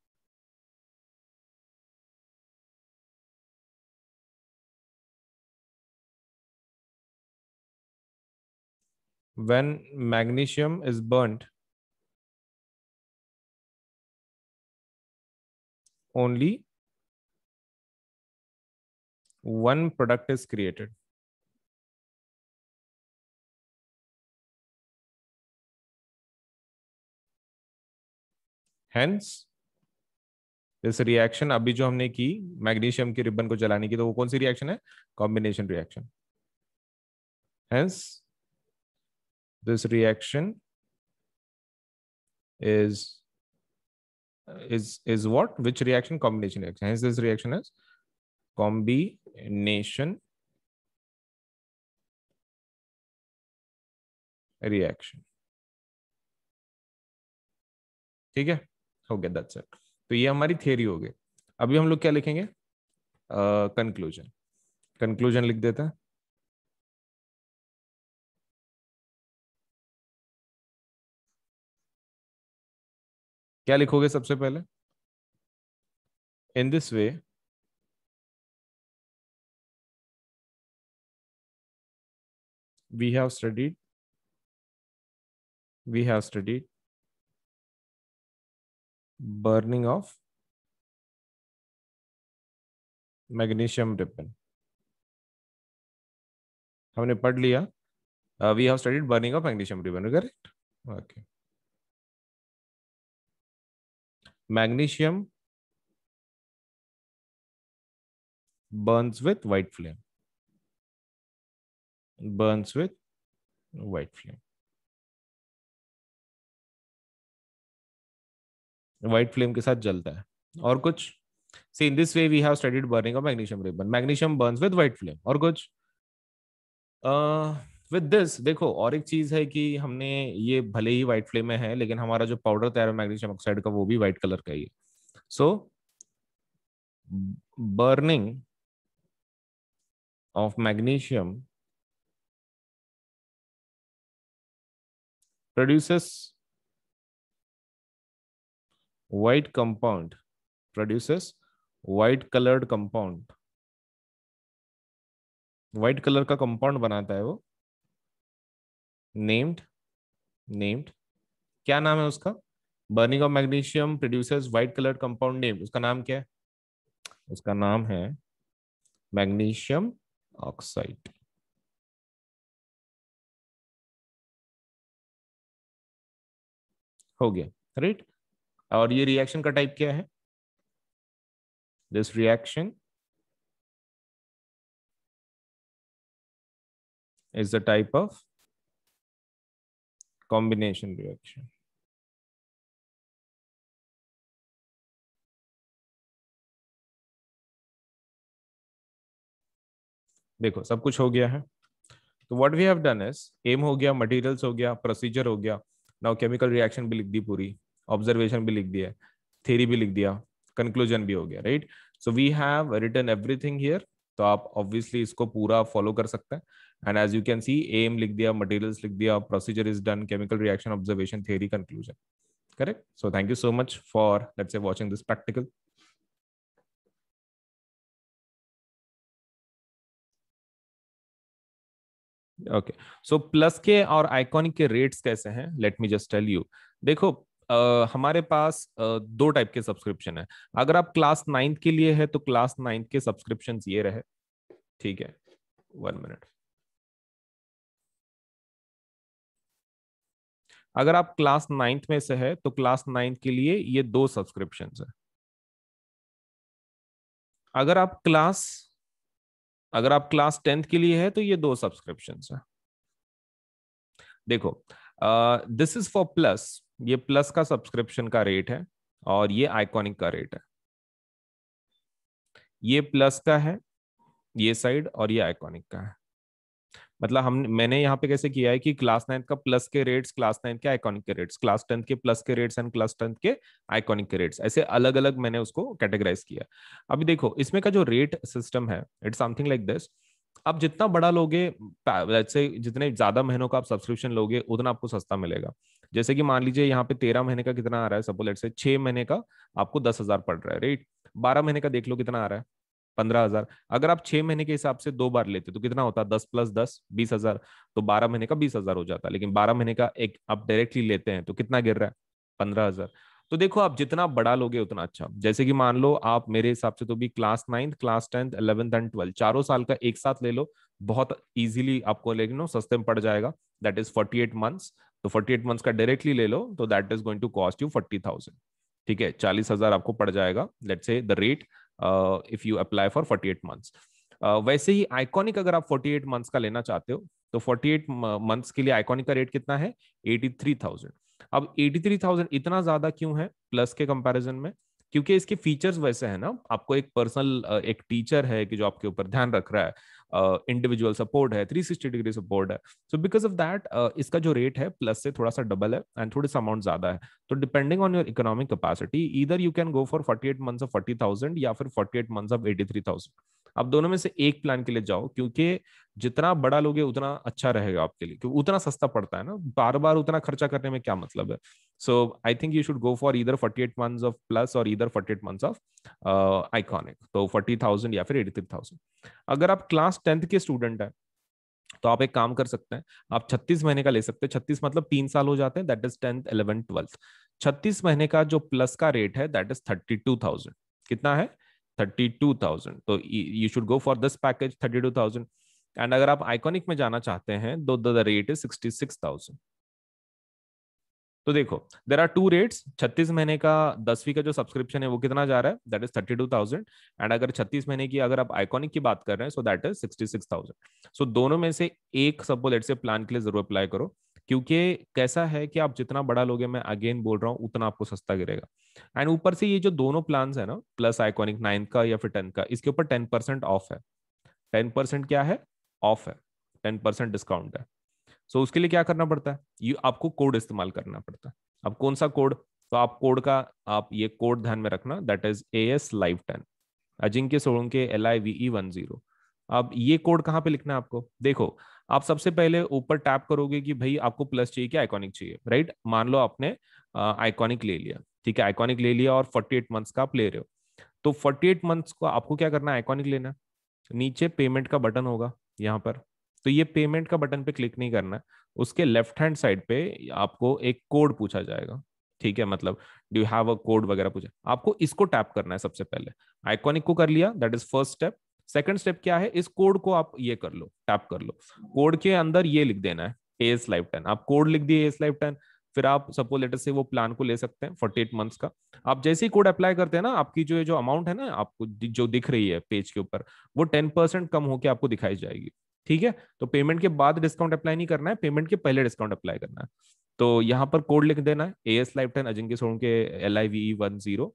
S2: when magnesium is burnt, only one product is created. Hence, इस reaction अभी जो हमने की मैग्नीशियम
S1: के रिबन को जलाने की तो वो कौन सी रिएक्शन है combination reaction hence this reaction is is is what which reaction combination reaction hence this reaction is
S2: combination reaction ठीक है हो गया दैट्स इट तो ये हमारी थ्योरी हो गई अभी हम लोग क्या लिखेंगे कंक्लूजन uh, कंक्लूजन लिख देते हैं क्या लिखोगे सबसे पहले in this way we have studied we have studied burning of magnesium ribbon हमने पढ़ लिया we have studied burning of magnesium ribbon correct okay magnesium burns with white flame burns with white flame white flame के साथ जलता है और कुछ सी in this way we have studied burning
S1: of magnesium ribbon magnesium burns with white flame और कुछ uh, with this देखो और एक चीज है कि हमने ये भले ही व्हाइट फ्लेम में है लेकिन हमारा जो पाउडर तैयार है मैग्नीशियम ऑक्साइड का वो भी व्हाइट कलर का ही है so burning
S2: of magnesium produces white compound produces white coloured compound
S1: white colour का कंपाउंड बनाता है वो नेम्ड नेम्ड क्या नाम है उसका burning of magnesium producers white colour compound name उसका नाम क्या है उसका नाम है
S2: मैग्नीशियम ऑक्साइड हो गया राइट और ये रिएक्शन का टाइप क्या है this reaction is the type of combination reaction. देखो सब कुछ हो गया है तो what we have done
S1: is aim हो गया मटेरियल्स हो गया प्रोसीजर हो गया नाउ केमिकल रिएक्शन भी लिख दी पूरी ऑब्जर्वेशन भी लिख दिया थेरी भी लिख दिया कंक्लूजन भी हो गया right so we have written everything here तो आप ऑब्वियसली इसको पूरा फॉलो कर सकते हैं and as you can see aim लिख दिया मटेरियल्स लिख दिया procedure is done chemical reaction observation theory conclusion correct so
S2: thank you so much for let's say watching this practical okay
S1: so plus के और iconic के rates कैसे हैं let me just tell you देखो आ, हमारे पास आ, दो टाइप के सब्सक्रिप्शन है अगर आप क्लास नाइन्थ के लिए है तो क्लास नाइन्थ के सब्सक्रिप्शन ये रहे ठीक है वन मिनट
S2: अगर आप क्लास नाइन्थ में से है तो क्लास नाइन्थ के लिए ये दो सब्सक्रिप्शन है अगर आप
S1: क्लास अगर आप क्लास टेंथ के लिए है तो ये दो सब्सक्रिप्शन है देखो दिस इज फॉर प्लस ये प्लस का सब्सक्रिप्शन का रेट है और ये आइकॉनिक का रेट है ये प्लस का है ये साइड और ये आइकॉनिक का है मतलब हम मैंने यहाँ पे कैसे किया है कि क्लास नाइन्थ का प्लस के रेट्स क्लास नाइन्थ के आइकॉनिक के रेट्स क्लास टेंथ के प्लस के रेट्स एंड क्लास टेंथ के आइकॉनिक के रेट्स ऐसे अलग अलग मैंने उसको कैटेगराइज किया अभी देखो इसमें का जो रेट सिस्टम है इट्स समथिंग लाइक दिस अब जितना बड़ा लोगे जैसे जितने ज्यादा महीनों का आप सब्सक्रिप्शन लोगे उतना आपको सस्ता मिलेगा जैसे कि मान लीजिए यहाँ पे तेरह महीने का कितना आ रहा है सपोज लेट से छह महीने का आपको दस हजार पड़ रहा है राइट बारह महीने का देख लो कितना आ रहा है पंद्रह हजार अगर आप छह महीने के हिसाब से दो बार लेते तो कितना होता दस प्लस दस बीस हजार तो बारह महीने का बीस हजार हो जाता लेकिन बारह महीने का एक आप डायरेक्टली लेते हैं तो कितना गिर रहा है पंद्रह हजार तो देखो आप जितना बड़ा लोगे उतना अच्छा जैसे कि मान लो आप मेरे हिसाब से तो भी class ninth class tenth eleventh and twelfth चारों साल का एक साथ ले लो बहुत इजीली आपको लेकिन नो सस्ते में पड़ जाएगा that is forty eight months तो फोर्टी एट मंथ्स का डायरेक्टली ले लो तो that is going to cost you forty thousand ठीक है चालीस हजार आपको पड़ जाएगा let say the rate if you apply for eight months वैसे ही आइकॉनिक अगर आप एट मंथ्स का लेना चाहते हो तो फोर्टी एट मंथ्स के लिए आइकॉनिक का रेट कितना है एटी थ्री थाउजेंड अब एटी थ्री थाउजेंड इतना ज्यादा क्यों है प्लस के कंपेरिजन में क्योंकि इसके फीचर्स वैसे है ना आपको एक पर्सनल uh, एक टीचर है कि जो आपके ऊपर ध्यान रख रहा है इंडिविजुअल uh, सपोर्ट है थ्री सिक्सटी डिग्री सपोर्ट है सो बिकॉज ऑफ दैट इसका जो रेट है प्लस से थोड़ा सा डबल है एंड थोड़ा सा अमाउंट ज्यादा है तो depending on your economic capacity इधर you can go for forty eight month of thousand या फिर forty eight month of thousand आप दोनों में से एक प्लान के लिए जाओ क्योंकि जितना बड़ा लोगे उतना अच्छा रहेगा आपके लिए क्योंकि उतना सस्ता पड़ता है ना बार बार उतना खर्चा करने में क्या मतलब है so I think you should go for इधर एट मंथ ऑफ प्लस और इधर एट मंथ ऑफ आइकॉनिक तो फोर्टी थाउजेंड या फिर एटी थ्री थाउजेंड अगर आप क्लास टेंथ के स्टूडेंट हैं तो आप एक काम कर सकते हैं आप छत्तीस महीने का ले सकते हैं छत्तीस मतलब तीन साल हो जाते हैं that is tenth eleven twelfth छत्तीस महीने का जो प्लस का रेट है that is thirty two thousand कितना है 32000 तो you should go for this package 32000 and अगर आप आइकॉनिक में जाना चाहते हैं तो द रेट इज 66000 तो देखो देर आर टू रेट्स 36 महीने का दसवीं का जो सब्सक्रिप्शन है वो कितना जा रहा है दैट इज 32,000 एंड अगर 36 महीने की अगर आप आइकॉनिक की बात कर रहे हैं so that is sixty so दोनों में से एक सबको लेट से प्लान के लिए जरूर अप्लाई करो क्योंकि कैसा है कि आप जितना बड़ा लोगे मैं अगेन बोल रहा हूँ उतना आपको सस्ता गिरेगा एंड ऊपर से ये जो दोनों प्लान है ना प्लस आइकॉनिक नाइन का या फिर टेन का इसके ऊपर टेन परसेंट ऑफ है टेन परसेंट क्या है ऑफ है टेन परसेंट डिस्काउंट है सो so, उसके लिए क्या करना पड़ता है ये आपको कोड इस्तेमाल करना पड़ता है अब कौन सा कोड तो आप कोड का आप ये कोड ध्यान में रखना that is A S live ten Ajinkya Solanke L I V E one zero अब ये कोड कहाँ पे लिखना है आपको देखो आप सबसे पहले ऊपर टैप करोगे कि भाई आपको प्लस चाहिए कि आइकॉनिक चाहिए राइट मान लो आपने आइकॉनिक ले लिया ठीक है आइकॉनिक ले लिया और 48 मंथ्स का आप ले रहे हो तो 48 मंथ्स को आपको क्या करना है आइकॉनिक लेना नीचे पेमेंट का बटन होगा यहाँ पर तो ये पेमेंट का बटन पे क्लिक नहीं करना है उसके लेफ्ट हैंड साइड पे आपको एक कोड पूछा जाएगा ठीक है मतलब डू हैव अ कोड वगैरह पूछा आपको इसको टैप करना है सबसे पहले आइकॉनिक को कर लिया that is first step second step क्या है इस कोड को आप ये कर लो टैप कर लो कोड के अंदर ये लिख देना है एस लाइफ टेन आप कोड लिख दिए एस लाइफ टेन फिर आप सपोज लेटर से वो प्लान को ले सकते हैं फोर्टी एट मंथ्स का आप जैसे ही कोड अप्लाई करते हैं ना आपकी जो ये जो अमाउंट है ना आपको जो दिख रही है पेज के ऊपर वो टेन परसेंट कम होकर आपको दिखाई जाएगी ठीक है तो पेमेंट के बाद डिस्काउंट अप्लाई नहीं करना है पेमेंट के पहले डिस्काउंट अप्लाई करना है तो यहाँ पर कोड लिख देना है A S life ten Ajinkya Solanke L I V one zero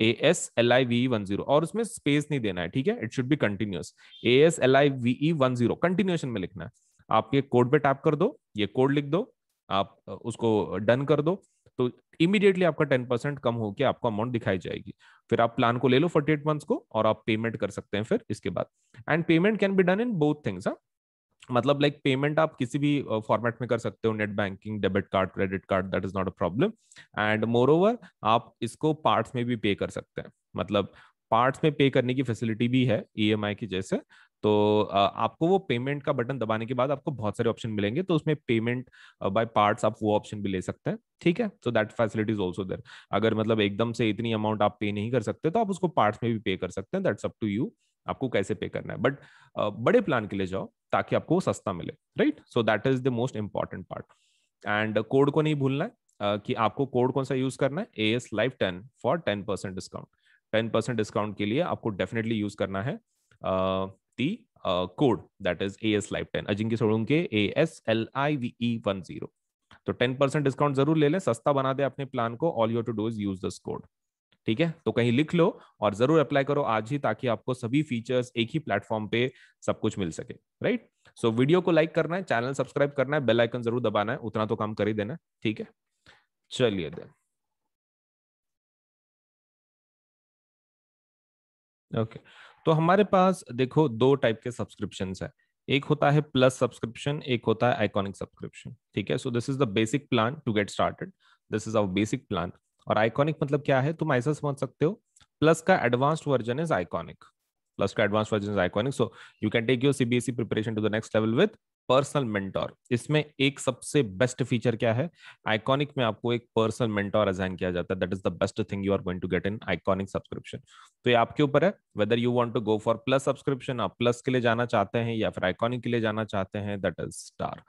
S1: A S L I V one zero और उसमें स्पेस नहीं देना है ठीक है it should be continuous A S L I V one zero continuation में लिखना है आप ये कोड पे टैप कर दो ये कोड लिख दो आप उसको डन कर दो तो इमीडिएटली आपका टेन परसेंट कम होकर आपको अमाउंट दिखाई जाएगी फिर आप प्लान को ले लो फोर्टी एट मंथ्स को और आप पेमेंट कर सकते हैं फिर इसके बाद and payment can be done in both things मतलब लाइक पेमेंट आप किसी भी फॉर्मेट में कर सकते हो net banking debit card credit card that is not a problem and moreover आप इसको पार्ट्स में भी पे कर सकते हैं मतलब पार्ट्स में पे करने की फैसिलिटी भी है ई e की जैसे तो आपको वो पेमेंट का बटन दबाने के बाद आपको बहुत सारे ऑप्शन मिलेंगे तो उसमें पेमेंट बाय पार्ट्स आप वो ऑप्शन भी ले सकते हैं ठीक है so that facility is also there अगर मतलब एकदम से इतनी अमाउंट आप पे नहीं कर सकते तो आप उसको पार्ट्स में भी पे कर सकते हैं दैट्स अप टू यू आपको कैसे पे करना है बट बड़े प्लान के लिए जाओ ताकि आपको सस्ता मिले right so that is the most important part and code को नहीं भूलना है कि आपको कोड कौन सा यूज करना है A S live ten for ten percent discount ten percent discount के लिए आपको डेफिनेटली यूज करना है the code that is A S live ten Ajinkya Solanke A S L I V E one zero तो ten percent discount जरूर ले लें सस्ता बना दे अपने प्लान को all you to do is use this code ठीक है तो कहीं लिख लो और जरूर अप्लाई करो आज ही ताकि आपको सभी फीचर्स एक ही प्लेटफॉर्म पे सब कुछ मिल सके राइट सो so, वीडियो को लाइक करना है चैनल सब्सक्राइब करना है बेल आइकन जरूर दबाना है उतना तो काम कर ही देना ठीक है चलिए देन
S2: ओके तो हमारे
S1: पास देखो दो टाइप के सब्सक्रिप्शन है एक होता है प्लस सब्सक्रिप्शन एक होता है आइकॉनिक सब्सक्रिप्शन ठीक है so this is the basic plan to get started this is our basic plan और आइकॉनिक मतलब क्या है तुम ऐसा समझ सकते हो प्लस का advanced version is iconic plus का advance version is iconic so you can take your CBSE preparation to the next level with personal mentor इसमें एक सबसे बेस्ट फीचर क्या है आइकॉनिक में आपको एक पर्सनल मेंटोर असाइन किया जाता है that is the best thing you are going to get in iconic subscription तो ये आपके ऊपर है whether you want to go for plus subscription आप प्लस के लिए जाना चाहते हैं या फिर आइकॉनिक के लिए जाना चाहते हैं दैट इज स्टार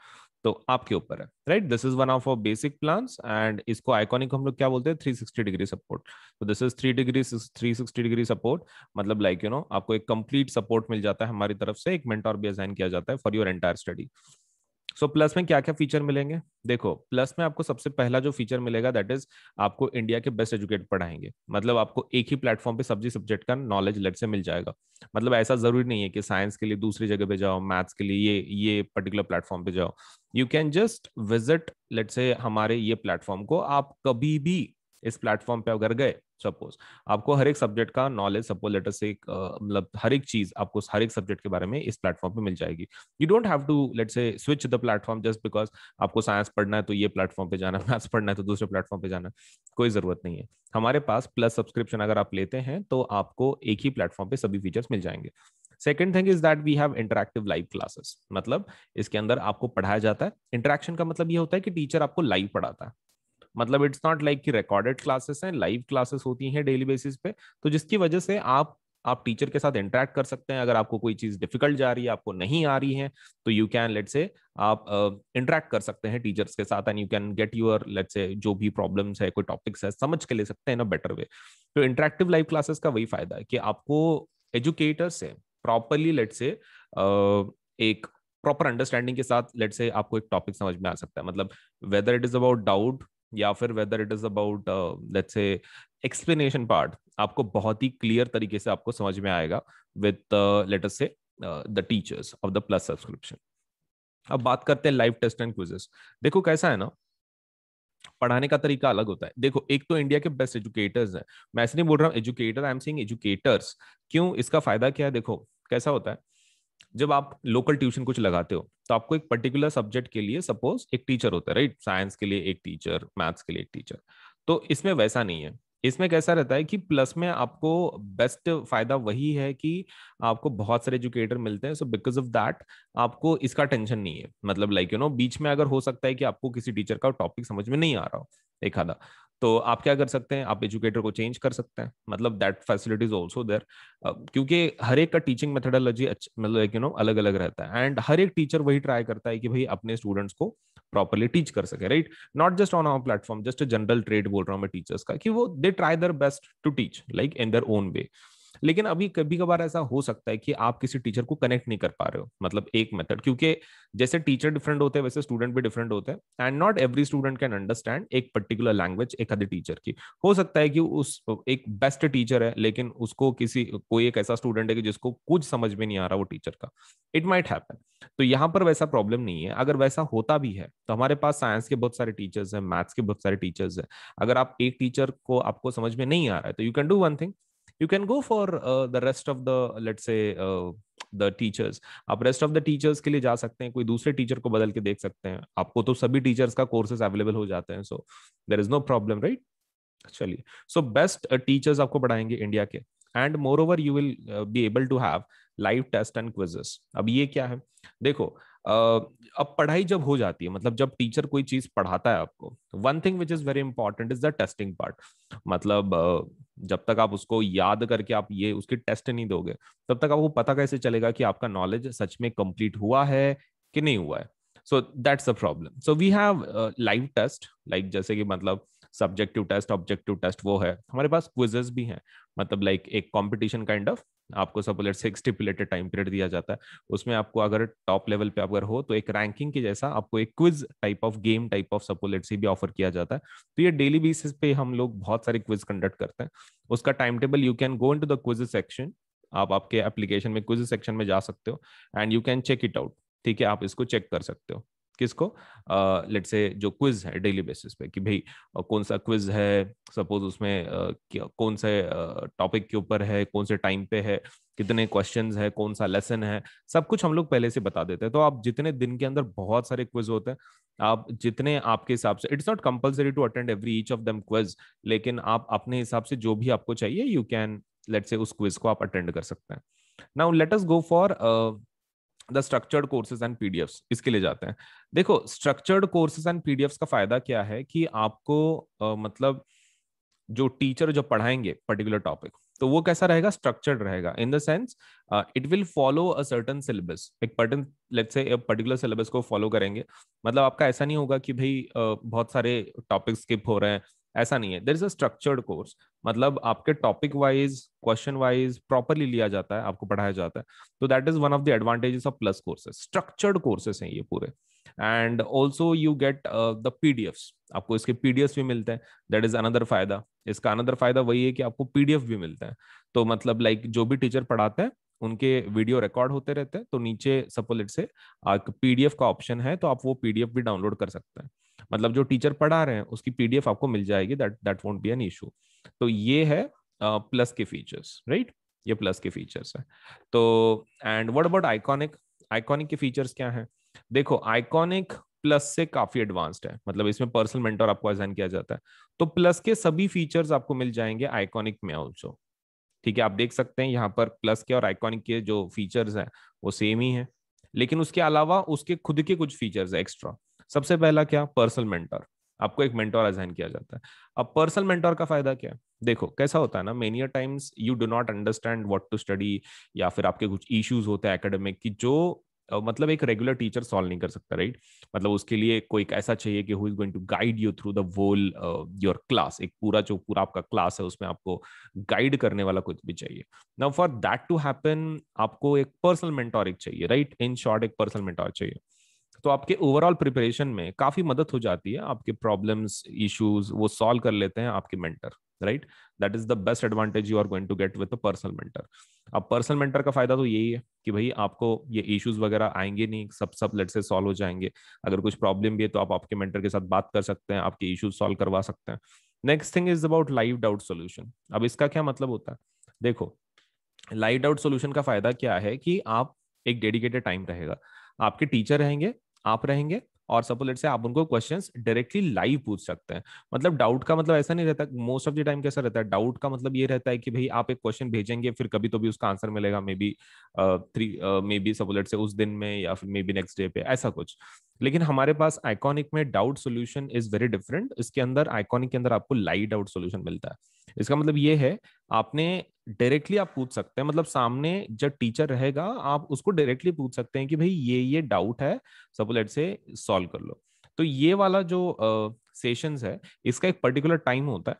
S1: तो आपके ऊपर है right this is one of our basic plan and इसको आइकॉनिक हम लोग क्या बोलते हैं थ्री सिक्सटी डिग्री सपोर्ट तो this is three degree three sixty degree support मतलब लाइक यू नो आपको एक कंप्लीट सपोर्ट मिल जाता है हमारी तरफ से एक मेंटोर भी असाइन किया जाता है for your entire study so plus में क्या क्या फीचर मिलेंगे देखो प्लस में आपको सबसे पहला जो फीचर मिलेगा दैट इज आपको इंडिया के बेस्ट एजुकेट पढ़ाएंगे मतलब आपको एक ही प्लेटफॉर्म पे सब्जी सब्जेक्ट का नॉलेज लेट से मिल जाएगा मतलब ऐसा जरूरी नहीं है कि साइंस के लिए दूसरी जगह पे जाओ मैथ्स के लिए ये ये पर्टिकुलर प्लेटफॉर्म पे जाओ you can just visit let say हमारे ये प्लेटफॉर्म को आप कभी भी इस प्लेटफॉर्म पे अगर गए सपोज आपको हर एक सब्जेक्ट का नॉलेज सपोज लेटर से मतलब हर एक चीज आपको हर एक सब्जेक्ट के बारे में इस प्लेटफॉर्म पे मिल जाएगी you don't have to let say switch the platform just because आपको साइंस पढ़ना है तो ये प्लेटफॉर्म पे जाना मैथ्स पढ़ना है तो दूसरे प्लेटफॉर्म पे जाना कोई जरूरत नहीं है हमारे पास प्लस सब्सक्रिप्शन अगर आप लेते हैं तो आपको एक ही प्लेटफॉर्म पे सभी फीचर्स मिल जाएंगे second thing is that we have interactive live classes मतलब इसके अंदर आपको पढ़ाया जाता है इंटरेक्शन का मतलब ये होता है कि टीचर आपको लाइव पढ़ाता है मतलब इट्स नॉट लाइक कि रिकॉर्डेड क्लासेस हैं लाइव क्लासेस होती हैं डेली बेसिस पे तो जिसकी वजह से आप आप टीचर के साथ इंटरेक्ट कर सकते हैं अगर आपको कोई चीज डिफिकल्ट जा रही है आपको नहीं आ रही है तो यू कैन लेट से आप इंटरेक्ट uh, कर सकते हैं टीचर्स के साथ and you can get your let say जो भी प्रॉब्लम्स है कोई टॉपिक्स है समझ के ले सकते हैं ना बेटर वे तो इंटरेक्टिव लाइव क्लासेस का वही फायदा है कि आपको एजुकेटर से प्रॉपरली लेट से एक प्रॉपर अंडरस्टैंडिंग के साथ लेट से आपको एक टॉपिक समझ में आ सकता है मतलब whether it is about doubt या फिर whether it is about let's say explanation part आपको बहुत ही क्लियर तरीके से आपको समझ में आएगा with let say the teachers of the plus subscription अब बात करते हैं लाइव टेस्ट एंड क्विजेस देखो कैसा है ना पढ़ाने का तरीका अलग होता है देखो एक तो इंडिया के बेस्ट एजुकेटर्स हैं मैं ऐसे नहीं बोल रहा हूँ educator I am saying educators क्यों इसका फायदा क्या है देखो कैसा होता है जब आप लोकल ट्यूशन कुछ लगाते हो तो आपको एक पर्टिकुलर सब्जेक्ट के लिए सपोज एक टीचर होता है राइट साइंस के लिए एक टीचर मैथ्स के लिए एक टीचर तो इसमें वैसा नहीं है इसमें कैसा रहता है कि प्लस में आपको बेस्ट फायदा वही है कि आपको बहुत सारे एजुकेटर मिलते हैं सो बिकॉज ऑफ दैट आपको इसका टेंशन नहीं है मतलब लाइक यू नो बीच में अगर हो सकता है कि आपको किसी टीचर का टॉपिक समझ में नहीं आ रहा हो एक आधा तो आप क्या कर सकते हैं आप एजुकेटर को चेंज कर सकते हैं मतलब दैट फैसिलिटी ऑल्सो देर क्योंकि हर एक का टीचिंग मेथडोलॉजी मतलब यू नो अलग अलग रहता है एंड हर एक टीचर वही ट्राई करता है कि भाई अपने स्टूडेंट्स को प्रॉपरली टीच कर सके right not just on our platform just general trade बोल रहा हूँ मैं टीचर्स का कि वो दे try their best to teach like in their own way लेकिन अभी कभी कभार ऐसा हो सकता है कि आप किसी टीचर को कनेक्ट नहीं कर पा रहे हो मतलब एक मेथड क्योंकि जैसे टीचर डिफरेंट होते हैं वैसे स्टूडेंट भी डिफरेंट होते हैं and not every student can understand एक पर्टिकुलर लैंग्वेज एक अदर टीचर की हो सकता है कि उस एक बेस्ट टीचर है लेकिन उसको किसी कोई एक ऐसा स्टूडेंट है कि जिसको कुछ समझ में नहीं आ रहा वो टीचर का इट माइट हैपन तो यहाँ पर वैसा प्रॉब्लम नहीं है अगर वैसा होता भी है तो हमारे पास साइंस के बहुत सारे टीचर्स हैं मैथ्स के बहुत सारे टीचर्स हैं अगर आप एक टीचर को आपको समझ में नहीं आ रहा है तो you can do one thing you can go for the rest of the let say the teachers आप रेस्ट ऑफ द टीचर्स के लिए जा सकते हैं कोई दूसरे टीचर को बदल के देख सकते हैं आपको तो सभी टीचर्स का कोर्सेज अवेलेबल हो जाते हैं so there is no problem right चलिए सो बेस्ट टीचर्स आपको पढ़ाएंगे इंडिया के and moreover you will be able to have live test and quizzes अब ये क्या है देखो अब पढ़ाई जब हो जाती है मतलब जब टीचर कोई चीज पढ़ाता है आपको one thing which is very important is the testing part मतलब जब तक आप उसको याद करके आप ये उसकी टेस्ट नहीं दोगे तब तक आपको पता कैसे चलेगा कि आपका नॉलेज सच में कंप्लीट हुआ है कि नहीं हुआ है so that's a problem so we have live test like जैसे कि मतलब सब्जेक्टिव टेस्ट ऑब्जेक्टिव टेस्ट वो है हमारे पास क्विजेस भी हैं मतलब लाइक like, एक कॉम्पिटिशन काइंड ऑफ आपको सपोलेट से एक स्टिपुलेटेड टाइम पीरियड दिया जाता है उसमें आपको अगर टॉप लेवल पे अगर हो तो एक रैंकिंग के जैसा आपको एक quiz type of game type of suppose let's say भी ऑफर किया जाता है तो ये डेली बेसिस पे हम लोग बहुत सारे क्विज कंडक्ट करते हैं उसका time table you can go into the quiz section आप आपके एप्लीकेशन में क्विज सेक्शन में जा सकते हो and you can check it out ठीक है आप इसको चेक कर सकते हो किसको लेट uh, से जो क्विज है डेली बेसिस पे कि भाई कौन सा क्विज है सपोज उसमें uh, कौन से टॉपिक uh, के ऊपर है कौन से टाइम पे है कितने क्वेश्चंस है कौन सा लेसन है सब कुछ हम लोग पहले से बता देते हैं तो आप जितने दिन के अंदर बहुत सारे क्विज होते हैं आप जितने आपके हिसाब से it's not compulsory to attend every each of them quiz लेकिन आप अपने हिसाब से जो भी आपको चाहिए यू कैन लेट से उस क्विज को आप अटेंड कर सकते हैं now let us go for the structured courses and PDFs इसके लिए जाते हैं देखो स्ट्रक्चर्ड कोर्सेज एंड पीडीएफ्स का फायदा क्या है कि आपको uh, मतलब जो टीचर जो पढ़ाएंगे पर्टिकुलर टॉपिक तो वो कैसा रहेगा स्ट्रक्चर्ड रहेगा in the sense it will follow a certain syllabus एक पर्टन लेट से पर्टिकुलर सिलेबस को फॉलो करेंगे मतलब आपका ऐसा नहीं होगा कि भाई uh, बहुत सारे टॉपिक स्किप हो रहे हैं ऐसा नहीं है there is a structured course मतलब आपके topic wise question wise properly लिया जाता है आपको पढ़ाया जाता है तो that is one of the advantages of Plus courses structured courses हैं ये पूरे and also you get the PDF आपको इसके पीडीएफ भी मिलते हैं दैट इज अनदर फायदा इसका अनदर फायदा वही है कि आपको पीडीएफ भी मिलता है तो मतलब लाइक like, जो भी टीचर पढ़ाते हैं उनके वीडियो रिकॉर्ड होते रहते हैं तो नीचे सपोज से पीडीएफ का ऑप्शन है तो आप वो पीडीएफ भी डाउनलोड कर सकते हैं मतलब जो टीचर पढ़ा रहे हैं उसकी पीडीएफ आपको मिल जाएगी that that won't be an issue तो ये है प्लस के फीचर्स राइट ये प्लस के फीचर्स है तो and what about Iconic Iconic के फीचर्स क्या है देखो आइकॉनिक प्लस से काफी एडवांस्ड है मतलब इसमें पर्सनल मेंटर आपको असाइन किया जाता है तो प्लस के सभी फीचर्स आपको मिल जाएंगे आइकॉनिक में ऑल्सो ठीक है आप देख सकते हैं यहाँ पर प्लस के और आइकॉनिक के जो फीचर्स हैं वो सेम ही है लेकिन उसके अलावा उसके खुद के कुछ फीचर्स है एक्स्ट्रा सबसे पहला क्या पर्सनल मेंटोर आपको एक मेंटोर असाइन किया जाता है अब पर्सनल मेंटोर का फायदा क्या है देखो कैसा होता है ना many times you do not understand what to study या फिर आपके कुछ इश्यूज होते हैं एकेडमिक की जो मतलब एक रेगुलर टीचर सॉल्व नहीं कर सकता राइट मतलब उसके लिए कोई ऐसा चाहिए कि who is going to guide you through the whole your class एक पूरा जो पूरा आपका क्लास है उसमें आपको गाइड करने वाला कुछ भी चाहिए now for that to happen आपको एक पर्सनल मेंटोरिक एक चाहिए राइट इन शॉर्ट एक पर्सनल मेंटोर चाहिए तो आपके ओवरऑल प्रिपरेशन में काफी मदद हो जाती है आपके प्रॉब्लम्स इश्यूज वो सॉल्व कर लेते हैं आपके mentor right that is the best advantage you are going to get with a personal mentor अब पर्सनल मेंटर का फायदा तो यही है कि भाई आपको ये इश्यूज वगैरह आएंगे नहीं सब सब लेट से सॉल्व हो जाएंगे अगर कुछ प्रॉब्लम भी है तो आप आपके मेंटर के साथ बात कर सकते हैं आपके इश्यूज सॉल्व करवा सकते हैं next thing is about live doubt solution अब इसका क्या मतलब होता है देखो लाइव डाउट सोल्यूशन का फायदा क्या है कि आप एक डेडिकेटेड टाइम रहेगा आपके टीचर रहेंगे आप रहेंगे और सपोज लेट से आप उनको क्वेश्चन डायरेक्टली लाइव पूछ सकते हैं मतलब डाउट का मतलब ऐसा नहीं रहता मोस्ट ऑफ द टाइम कैसा रहता है डाउट का मतलब ये रहता है कि भाई आप एक क्वेश्चन भेजेंगे फिर कभी तो भी उसका आंसर मिलेगा maybe three maybe suppose let's say उस दिन में या फिर मे बी नेक्स्ट डे पे ऐसा कुछ लेकिन हमारे पास आइकॉनिक में doubt solution is very different इसके अंदर आइकॉनिक के अंदर आपको लाइव डाउट सोल्यूशन मिलता है इसका मतलब ये है आपने डायरेक्टली आप पूछ सकते हैं मतलब सामने जब टीचर रहेगा आप उसको डायरेक्टली पूछ सकते हैं कि भाई ये ये डाउट है सब लेट से सॉल्व कर लो तो ये वाला जो सेशंस uh, है इसका एक पर्टिकुलर टाइम होता है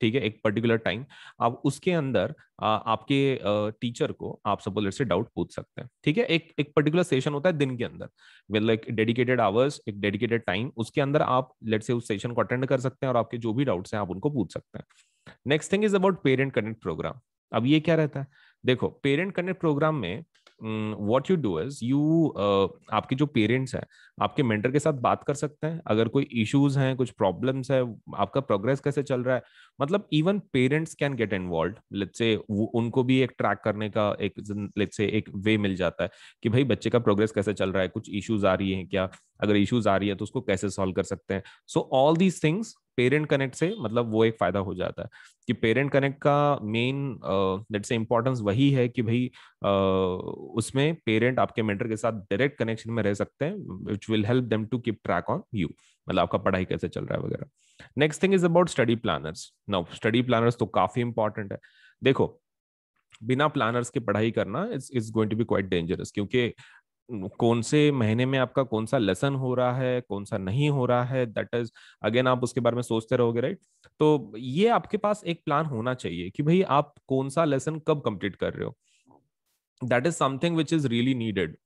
S1: ठीक है एक पर्टिकुलर टाइम आप उसके अंदर आ, आपके टीचर को आप सब सपोज से डाउट पूछ सकते हैं ठीक है एक एक पर्टिकुलर सेशन होता है दिन के अंदर विद लाइक डेडिकेटेड आवर्स एक डेडिकेटेड टाइम उसके अंदर आप लेट से उस सेशन को अटेंड कर सकते हैं और आपके जो भी डाउट्स हैं आप उनको पूछ सकते हैं next thing is about parent connect program अब ये क्या रहता है देखो पेरेंट कनेक्ट प्रोग्राम में what you do is you आपके जो पेरेंट्स हैं आपके मेंटर के साथ बात कर सकते हैं अगर कोई इश्यूज हैं कुछ प्रॉब्लम्स है आपका प्रोग्रेस कैसे चल रहा है मतलब even parents can get involve let's say उनको भी एक ट्रैक करने का एक लेट्स से एक वे मिल जाता है कि भाई बच्चे का प्रोग्रेस कैसे चल रहा है कुछ इश्यूज आ रही है क्या अगर इश्यूज आ रही है तो उसको कैसे सॉल्व कर सकते हैं so all these things parent connect से मतलब वो एक फायदा हो जाता है कि पेरेंट कनेक्ट का मेन लेट्स से इम्पोर्टेंस वही है कि भाई uh, उसमें पेरेंट आपके मेंटर के साथ डायरेक्ट कनेक्शन में रह सकते हैं which will help them to keep track on you मतलब आपका पढ़ाई कैसे चल रहा है वगैरह next thing is about study planners now study planners तो काफी इंपॉर्टेंट है देखो बिना प्लानर्स के पढ़ाई करना is is going to be quite dangerous क्योंकि कौन से महीने में आपका कौन सा लेसन हो रहा है कौन सा नहीं हो रहा है दैट इज अगेन आप उसके बारे में सोचते रहोगे राइट तो ये आपके पास एक प्लान होना चाहिए कि भाई आप कौन सा लेसन कब कंप्लीट कर रहे हो that is something which is really needed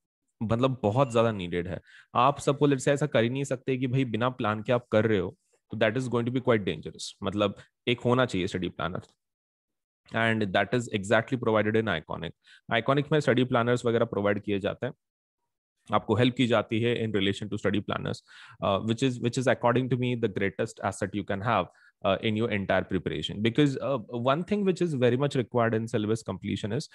S1: मतलब बहुत ज्यादा नीडेड है आप सबको लेट से ऐसा कर ही नहीं सकते कि भाई बिना प्लान के आप कर रहे हो तो that is going to be quite dangerous मतलब एक होना चाहिए study planner and that is exactly provided in Iconic Iconic में स्टडी प्लानर्स वगैरह प्रोवाइड किए जाते हैं आपको हेल्प की जाती है in relation to study planners which is which is according to me the greatest asset you can have in your entire preparation because one thing which is very much required in syllabus completion is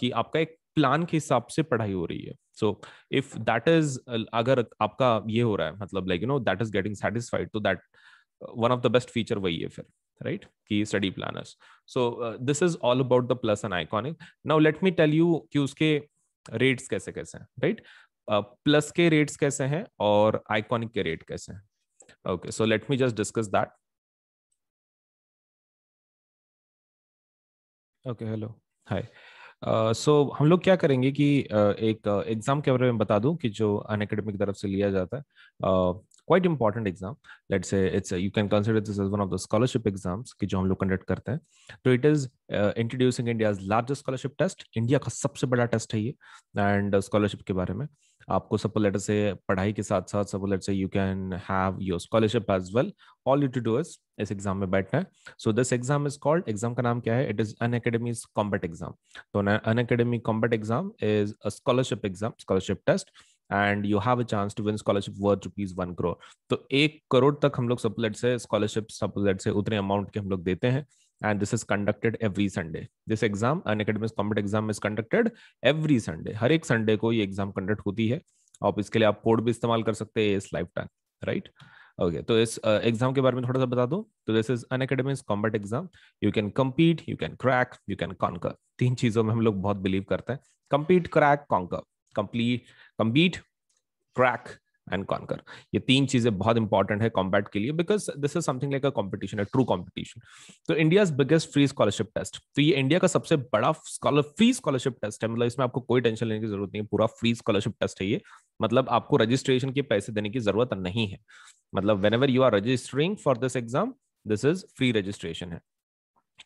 S1: कि आपका एक plan के हिसाब से पढ़ाई हो रही है सो इफ दैट इज अगर आपका ये हो रहा है मतलब like you know that is getting satisfied तो that one of the best feature वही है फिर राइट की study plan so this is all about the Plus and Iconic now let me tell you कि उसके रेट्स कैसे कैसे हैं राइट प्लस uh, के रेट्स कैसे हैं और आइकॉनिक के रेट कैसे हैं okay so let me just discuss that okay hello hi so हम लोग क्या करेंगे कि एक एग्जाम के बारे में बता दूं कि जो अन अकेडमिक तरफ से लिया जाता है quite important exam let's say it's you can consider this one of the scholarship exams की जो हम लोग कंडक्ट करते हैं तो it is introducing India largest scholarship test India का सबसे बड़ा टेस्ट है ये एंड स्कॉलरशिप के बारे में आपको सपोज लेटर से पढ़ाई के साथ साथ suppose letter say you can have your scholarship as well all you to do is इस एग्जाम में बैठना है so this exam is called exam का नाम क्या है it is Unacademy Combat exam so Unacademy Combat exam is a scholarship exam scholarship test and you have a chance to win scholarship worth rupees one crore तो एक करोड़ तक हम लोग सपोलेट से स्कॉलरशिप सपोलेट से उतने अमाउंट के हम लोग देते हैं and this is conducted every Sunday. This exam, an academic combat exam, is conducted every Sunday. हर एक Sunday को ये exam conduct होती है आप इसके लिए आप कोड भी इस्तेमाल कर सकते हैं इस लाइफ टाइम राइट ओके तो इस एग्जाम uh, के बारे में थोड़ा सा बता दो तो this is Unacademy Combat exam you can compete you can crack you can conquer तीन चीजों में हम लोग बहुत बिलीव करते हैं compete crack conquer complete compete crack and conquer ये तीन चीजें बहुत इंपॉर्टेंट है कॉम्बैट के लिए because this is something like a competition है ट्रू कॉम्पिटिशन तो India biggest free scholarship test तो ये इंडिया का सबसे बड़ा स्कॉलर फ्री स्कॉलरशिप टेस्ट है मतलब इसमें आपको कोई टेंशन लेने की जरूरत नहीं है पूरा फ्री स्कॉलरशिप टेस्ट है ये मतलब आपको रजिस्ट्रेशन के पैसे देने की जरूरत नहीं है मतलब whenever you are registering for this exam this is free registration है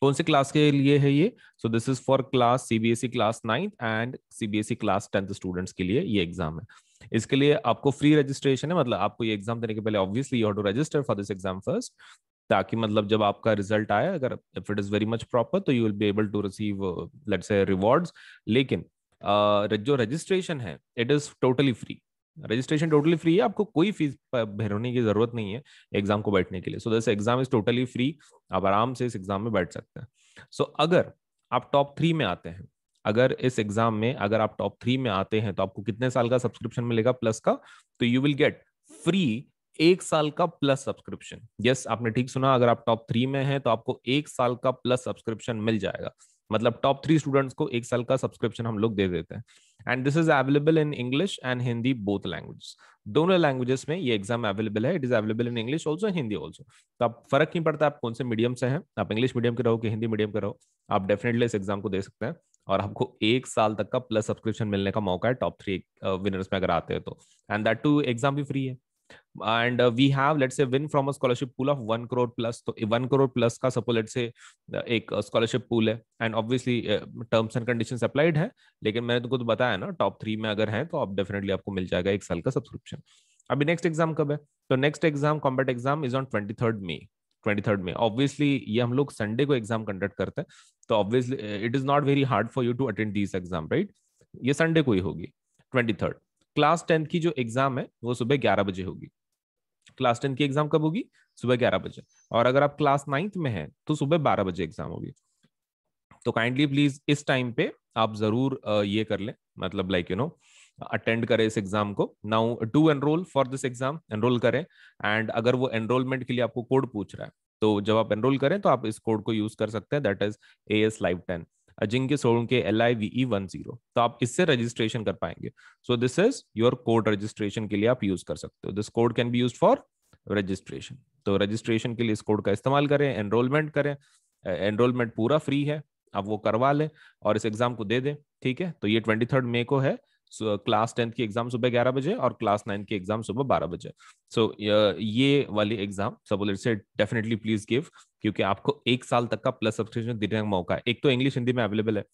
S1: कौन से क्लास के लिए है ये so this is for class CBSE class ninth and CBSE class tenth students के लिए ये एग्जाम है इसके लिए आपको फ्री रजिस्ट्रेशन है मतलब आपको ये एग्जाम देने के पहले obviously you have to register for this exam first ताकि मतलब जब आपका रिजल्ट आए अगर if it is very much proper तो you will be able to receive let's say rewards लेकिन uh, जो रजिस्ट्रेशन है it is totally free registration totally free है आपको कोई फीस भरने की जरूरत नहीं है एग्जाम को बैठने के लिए so this exam is totally free आप आराम से इस एग्जाम में बैठ सकते हैं सो so, अगर आप टॉप थ्री में आते हैं अगर इस एग्जाम में अगर आप टॉप थ्री में आते हैं तो आपको कितने साल का सब्सक्रिप्शन मिलेगा प्लस का तो यू विल गेट फ्री एक साल का प्लस सब्सक्रिप्शन यस आपने ठीक सुना अगर आप टॉप थ्री में हैं तो आपको एक साल का प्लस सब्सक्रिप्शन मिल जाएगा मतलब टॉप थ्री स्टूडेंट्स को एक साल का सब्सक्रिप्शन हम लोग दे देते हैं and this is available in English and Hindi both language दोनों लैंग्वेजेस में ये एग्जाम अवेलेबल है it is available in English also Hindi also तो आप फर्क नहीं पड़ता आप कौन से मीडियम से हैं आप इंग्लिश मीडियम के रहो कि हिंदी मीडियम के रहो आप डेफिनेटली इस एग्जाम को दे सकते हैं और आपको एक साल तक का प्लस सब्सक्रिप्शन मिलने का मौका है टॉप थ्री विनर्स में अगर आते हैं तो एंड दैट टू एग्जाम भी फ्री है and we have let's say win from a scholarship pool of one crore plus तो वन करोड़ प्लस का सपोज लेट्स से एक स्कॉलरशिप पूल है and obviously terms and condition applied है लेकिन मैंने तुमको तो बताया ना टॉप थ्री में अगर है तो आप डेफिनेटली आपको मिल जाएगा एक साल का सब्सक्रिप्शन अभी नेक्स्ट एग्जाम कब है तो next exam Combat exam is on twenty third May twenty third में ऑब्वियसली ये हम लोग संडे को एग्जाम कंडक्ट करते हैं तो obviously it is not very hard for you to attend this exam right ये संडे को ही होगी ट्वेंटी थर्ड क्लास टेंथ की जो एग्जाम है वो सुबह ग्यारह बजे होगी क्लास टेंथ की एग्जाम कब होगी सुबह ग्यारह बजे और अगर आप क्लास नाइन्थ में हैं तो सुबह बारह बजे एग्जाम होगी तो काइंडली प्लीज इस टाइम पे आप जरूर eh, ये कर लें मतलब लाइक यू नो अटेंड करें इस एग्जाम को now to enroll for this exam enroll करें एंड अगर वो एनरोलमेंट के लिए आपको कोड पूछ रहा है तो जब आप एनरोल करें तो आप इस कोड को यूज कर सकते हैं that is A S live ten Ajinkya K L I V E one zero तो आप इससे रजिस्ट्रेशन कर पाएंगे so this is your code registration के लिए आप यूज कर सकते हो this code can be use for registration तो रजिस्ट्रेशन के लिए इस कोड का इस्तेमाल करें एनरोलमेंट करें एनरोलमेंट पूरा फ्री है आप वो करवा लें और इस एग्जाम को दे दें ठीक है तो ये ट्वेंटी थर्ड मे को है क्लास टेंथ की एग्जाम सुबह ग्यारह बजे और क्लास नाइन की एग्जाम सुबह बारह बजे सो so, ये वाली एग्जाम से डेफिनेटली प्लीज गिव क्योंकि आपको एक साल तक का प्लस सब्सक्रिप्शन देने का मौका है एक तो इंग्लिश हिंदी में अवेलेबल है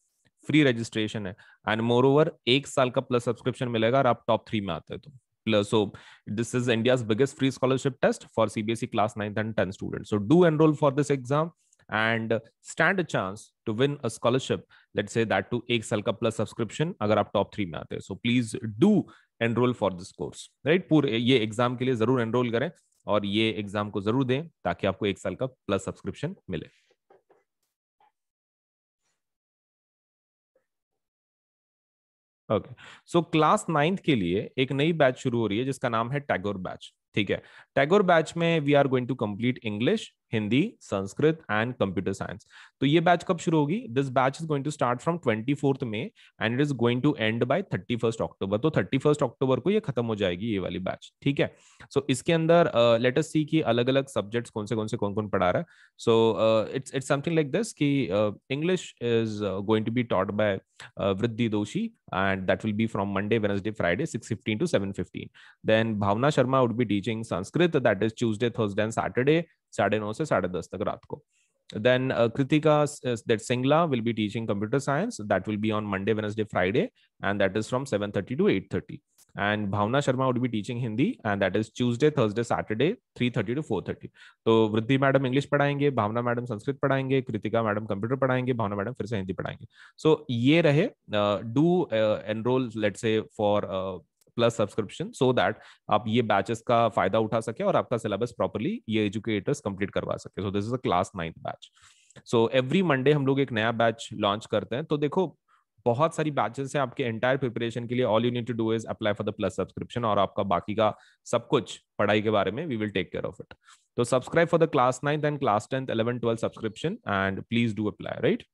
S1: फ्री रजिस्ट्रेशन है एंड मोर ओवर एक साल का प्लस सब्सक्रिप्शन मिलेगा और आप टॉप थ्री में आते हो तो so this is India biggest free scholarship test for CBSE class ninth and ten student so do enroll for this exam and stand a chance to win a scholarship let's say that too एक साल का Plus subscription अगर आप top three में आते हैं so please do enroll for this course right पूरे ये एग्जाम के लिए जरूर एनरोल करें और ये एग्जाम को जरूर दें ताकि आपको एक साल का प्लस सब्सक्रिप्शन मिले ओके सो क्लास नाइन्थ के लिए एक नई बैच शुरू हो रही है जिसका नाम है टैगोर बैच ठीक है टैगोर बैच में we are going to complete English Hindi Sanskrit and computer science तो ये बैच कब शुरू होगी this batch is going to start from twenty fourth May and it is going to end by thirty first October तो thirty first अक्टूबर को ये खत्म हो जाएगी ये वाली बैच ठीक है सो so, इसके अंदर लेट अस सी कि अलग अलग सब्जेक्ट्स कौन से कौन से कौन कौन पढ़ा रहा है so it's it's something like this कि English is going to be taught by Vriddhi Doshi and that will be from Monday Wednesday Friday six fifteen to seven fifteen then Bhavna Sharma would be teaching Sanskrit that is Tuesday Thursday and Saturday साढ़े नौ से साढ़े दस तक रात को then Kritika Singla will be teaching computer science that will be on Monday Wednesday Friday and that is from seven thirty to eight thirty and Bhavna Sharma would be teaching Hindi and that is Tuesday Thursday Saturday three thirty to four thirty तो Vriddhi madam English पढ़ाएंगे भावना madam Sanskrit पढ़ाएंगे Kritika madam computer पढ़ाएंगे भावना madam फिर से हिंदी पढ़ाएंगे सो so, ये रहे do enroll let's say for plus subscription so that आप ये बैचेस का फायदा उठा सके और आपका सिलेबस प्रॉपरली ये एजुकेटर्स कंप्लीट करवा सके so this is a class ninth batch so every Monday हम लोग एक नया बैच लॉन्च करते हैं तो देखो बहुत सारी बैचेस हैं आपके एंटायर प्रिपरेशन के लिए all you need to do is apply for the plus subscription और आपका बाकी का सब कुछ पढ़ाई के बारे में we will take care of it तो subscribe for the class ninth and class tenth eleven twelfth subscription and please do apply right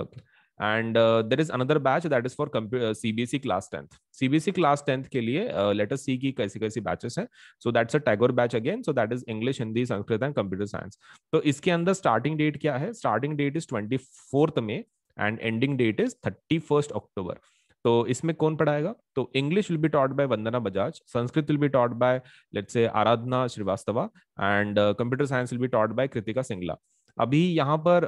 S1: okay and there is another batch that is for CBSE class tenth CBSE class tenth के लिए later see की कैसी कैसी batches हैं so that's a Tagore batch again so that is English Hindi Sanskrit and computer science तो इसके अंदर starting date क्या है starting date is twenty fourth May and ending date is thirty first October तो इसमें कौन पढ़ाएगा तो English will be taught by Vandana Bajaj Sanskrit will be taught by let's say Aradhana Srivastava and computer science will be taught by Kritika Singla अभी यहाँ पर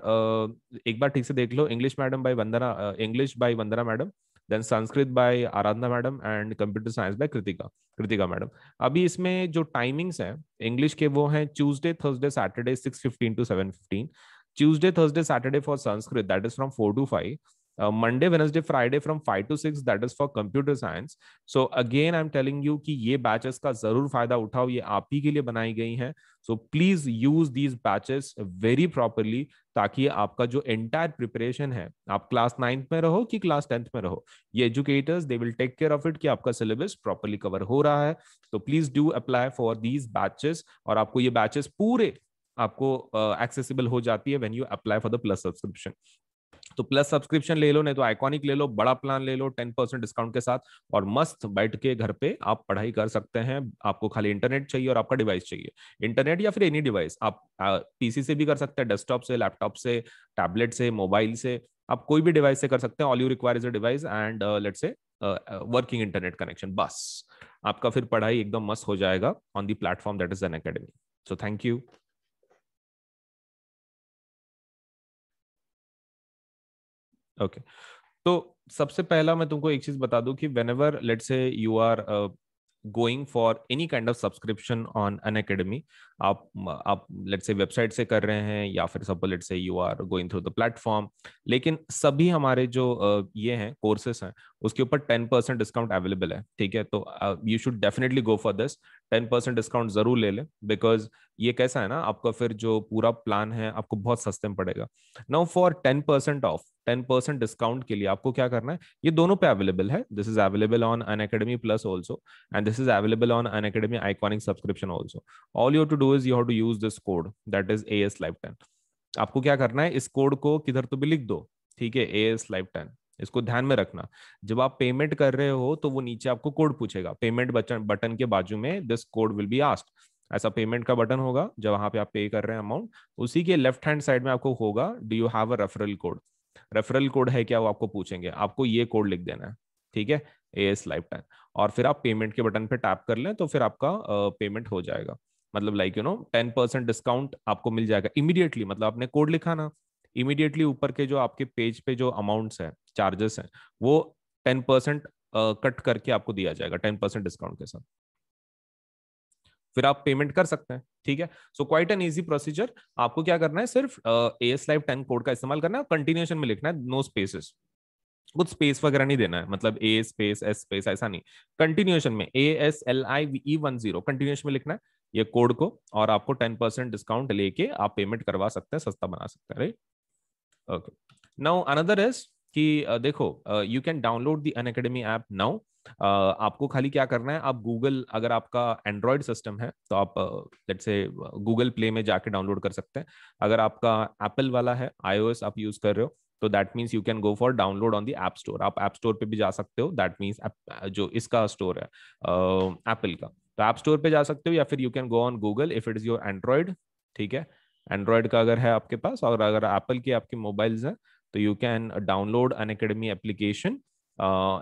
S1: एक बार ठीक से देख लो English madam by Vandana English by Vandana madam then Sanskrit by Aradhana madam and computer science by Kritika Kritika madam अभी इसमें जो टाइमिंग्स हैं इंग्लिश के वो हैं Tuesday Thursday Saturday six fifteen to seven fifteen Tuesday Thursday Saturday for Sanskrit that is from four to five Monday uh, Monday, Friday from five to to 6, that is for computer science. So again, I'm telling you कि ये batches का जरूर फायदा उठाओ ये आप ही के लिए बनाई गई हैं so please use these batches very properly ताकि आपका जो एंटायर प्रिपरेशन है आप क्लास नाइन्थ में रहो कि क्लास टेंथ में रहो ये educators they will take care of it कि आपका सिलेबस प्रॉपरली कवर हो रहा है तो please do apply for these batches और आपको ये बैचेस पूरे आपको एक्सेसिबल uh, हो जाती है when you apply for the plus subscription तो प्लस सब्सक्रिप्शन ले लो नहीं तो आइकॉनिक ले लो बड़ा प्लान ले लो टेन परसेंट डिस्काउंट के साथ और मस्त बैठ के घर पे आप पढ़ाई कर सकते हैं आपको खाली इंटरनेट चाहिए और आपका डिवाइस चाहिए इंटरनेट या फिर एनी डिवाइस आप पीसी से भी कर सकते हैं डेस्कटॉप से लैपटॉप से टैबलेट से मोबाइल से आप कोई भी डिवाइस से कर सकते हैं all you require is a device and let's say working internet connection बस आपका फिर पढ़ाई एकदम मस्त हो जाएगा on the platform that is 
S2: Unacademy so thank you okay तो सबसे पहला मैं तुमको एक चीज बता दूं कि
S1: whenever let's say you are going for any kind of subscription on Unacademy आप आप लेट से वेबसाइट से कर रहे हैं या फिर सब let's say you are going through the platform लेकिन सभी हमारे जो ये हैं कोर्सेस हैं उसके ऊपर टेन परसेंट डिस्काउंट अवेलेबल है ठीक है तो you should definitely go for this ten percent discount जरूर ले लें बिकॉज ये कैसा है ना आपका फिर जो पूरा प्लान है आपको बहुत सस्ते में पड़ेगा now for ten percent off ten percent discount के लिए आपको क्या करना है ये दोनों पे अवेलेबल है this is available on Unacademy plus also and this is available on Unacademy iconic subscription also all you to do is you have to use this code that is A S life ten आपको क्या करना है इस code को किधर तो भी लिख दो ठीक है ए एस लाइफ टेन इसको ध्यान में रखना जब आप पेमेंट कर रहे हो तो वो नीचे आपको कोड पूछेगा पेमेंट बटन बटन के बाजू में this code will be asked ऐसा पेमेंट का बटन होगा जब वहां पे आप पे कर रहे हैं अमाउंट उसी के लेफ्ट हैंड साइड में आपको होगा do you have a referral code referral code है क्या वो आपको पूछेंगे आपको ये कोड लिख देना है ठीक है ए एस लाइफ टाइम और फिर आप पेमेंट के बटन पे टैप कर लें तो फिर आपका पेमेंट हो जाएगा मतलब like you know ten percent discount आपको मिल जाएगा इमीडिएटली मतलब आपने कोड लिखा ना इमीडिएटली ऊपर के जो आपके पेज पे जो अमाउंट्स हैं चार्जेस हैं वो टेन परसेंट कट करके आपको दिया जाएगा टेन परसेंट डिस्काउंट के साथ फिर आप पेमेंट कर सकते हैं ठीक है so quite an easy procedure आपको क्या करना है सिर्फ A S live ten code का इस्तेमाल करना है कंटिन्यूशन में लिखना है नो स्पेसिस कुछ स्पेस वगैरह नहीं देना है मतलब ए स्पेस एस स्पेस ऐसा नहीं कंटिन्यूएशन में A S L I V one zero continuation में लिखना है ये कोड को और आपको टेन परसेंट डिस्काउंट लेके आप पेमेंट करवा सकते हैं सस्ता बना सकते हैं right okay now another is कि देखो you can download the Unacademy app now आपको खाली क्या करना है आप गूगल अगर आपका एंड्रॉयड सिस्टम है तो आप लेट से गूगल प्ले में जाके डाउनलोड कर सकते हैं अगर आपका एप्पल वाला है आईओएस आप यूज कर रहे हो तो that means you can go for download on the app store आप एप स्टोर पे भी जा सकते हो दैट मीन्स जो इसका स्टोर है एप्पल uh, का तो ऐप स्टोर पे जा सकते हो या फिर you can go on Google if it is your Android ठीक है एंड्रॉयड का अगर है आपके पास और अगर एप्पल के आपके मोबाइल्स हैं तो you can download Unacademy application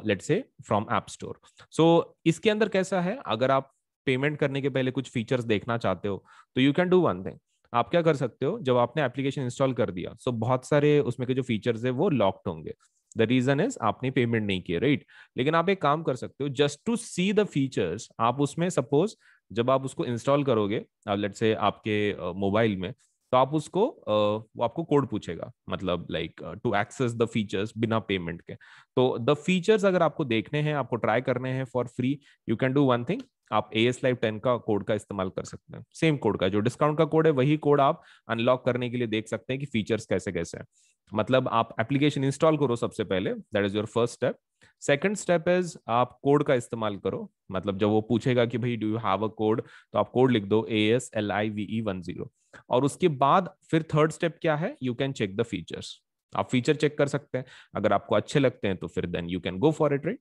S1: let's say from app store so इसके अंदर कैसा है अगर आप पेमेंट करने के पहले कुछ फीचर्स देखना चाहते हो तो you can do one thing आप क्या कर सकते हो जब आपने एप्लीकेशन इंस्टॉल कर दिया सो so बहुत सारे उसमें के जो फीचर्स है वो लॉक्ड होंगे द रीजन इज आपने पेमेंट नहीं किया राइट लेकिन आप एक काम कर सकते हो just to see the features आप उसमें सपोज जब आप उसको इंस्टॉल करोगे लेट से आपके मोबाइल में तो आप उसको वो आपको कोड पूछेगा मतलब like to access the features बिना पेमेंट के तो द फीचर्स अगर आपको देखने हैं आपको ट्राई करने हैं for free you can do one thing आप ए एस लाइव टेन का कोड का इस्तेमाल कर सकते हैं सेम कोड का जो डिस्काउंट का कोड है वही कोड आप अनलॉक करने के लिए देख सकते हैं कि फीचर्स कैसे कैसे हैं मतलब आप एप्लीकेशन इंस्टॉल करो सबसे पहले that is your first step second step is आप कोड का इस्तेमाल करो मतलब जब वो पूछेगा कि भाई do you have a code तो आप कोड लिख दो A S L I V E one zero और उसके बाद फिर थर्ड स्टेप क्या है you can check the features आप फीचर चेक कर सकते हैं अगर आपको अच्छे लगते हैं तो फिर then you can go for it right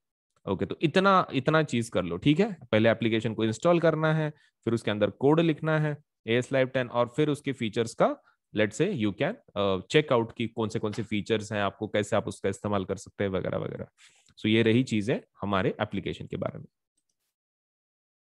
S1: okay तो इतना इतना चीज कर लो ठीक है पहले एप्लीकेशन को इंस्टॉल करना है फिर उसके अंदर कोड लिखना है एस लाइव टेन और फिर उसके फीचर्स का late say you can checkout की कौन से कौन से फीचर्स हैं आपको कैसे आप उसका इस्तेमाल कर सकते हैं वगैरह वगैरह सो ये रही चीजें हमारे एप्लीकेशन के बारे में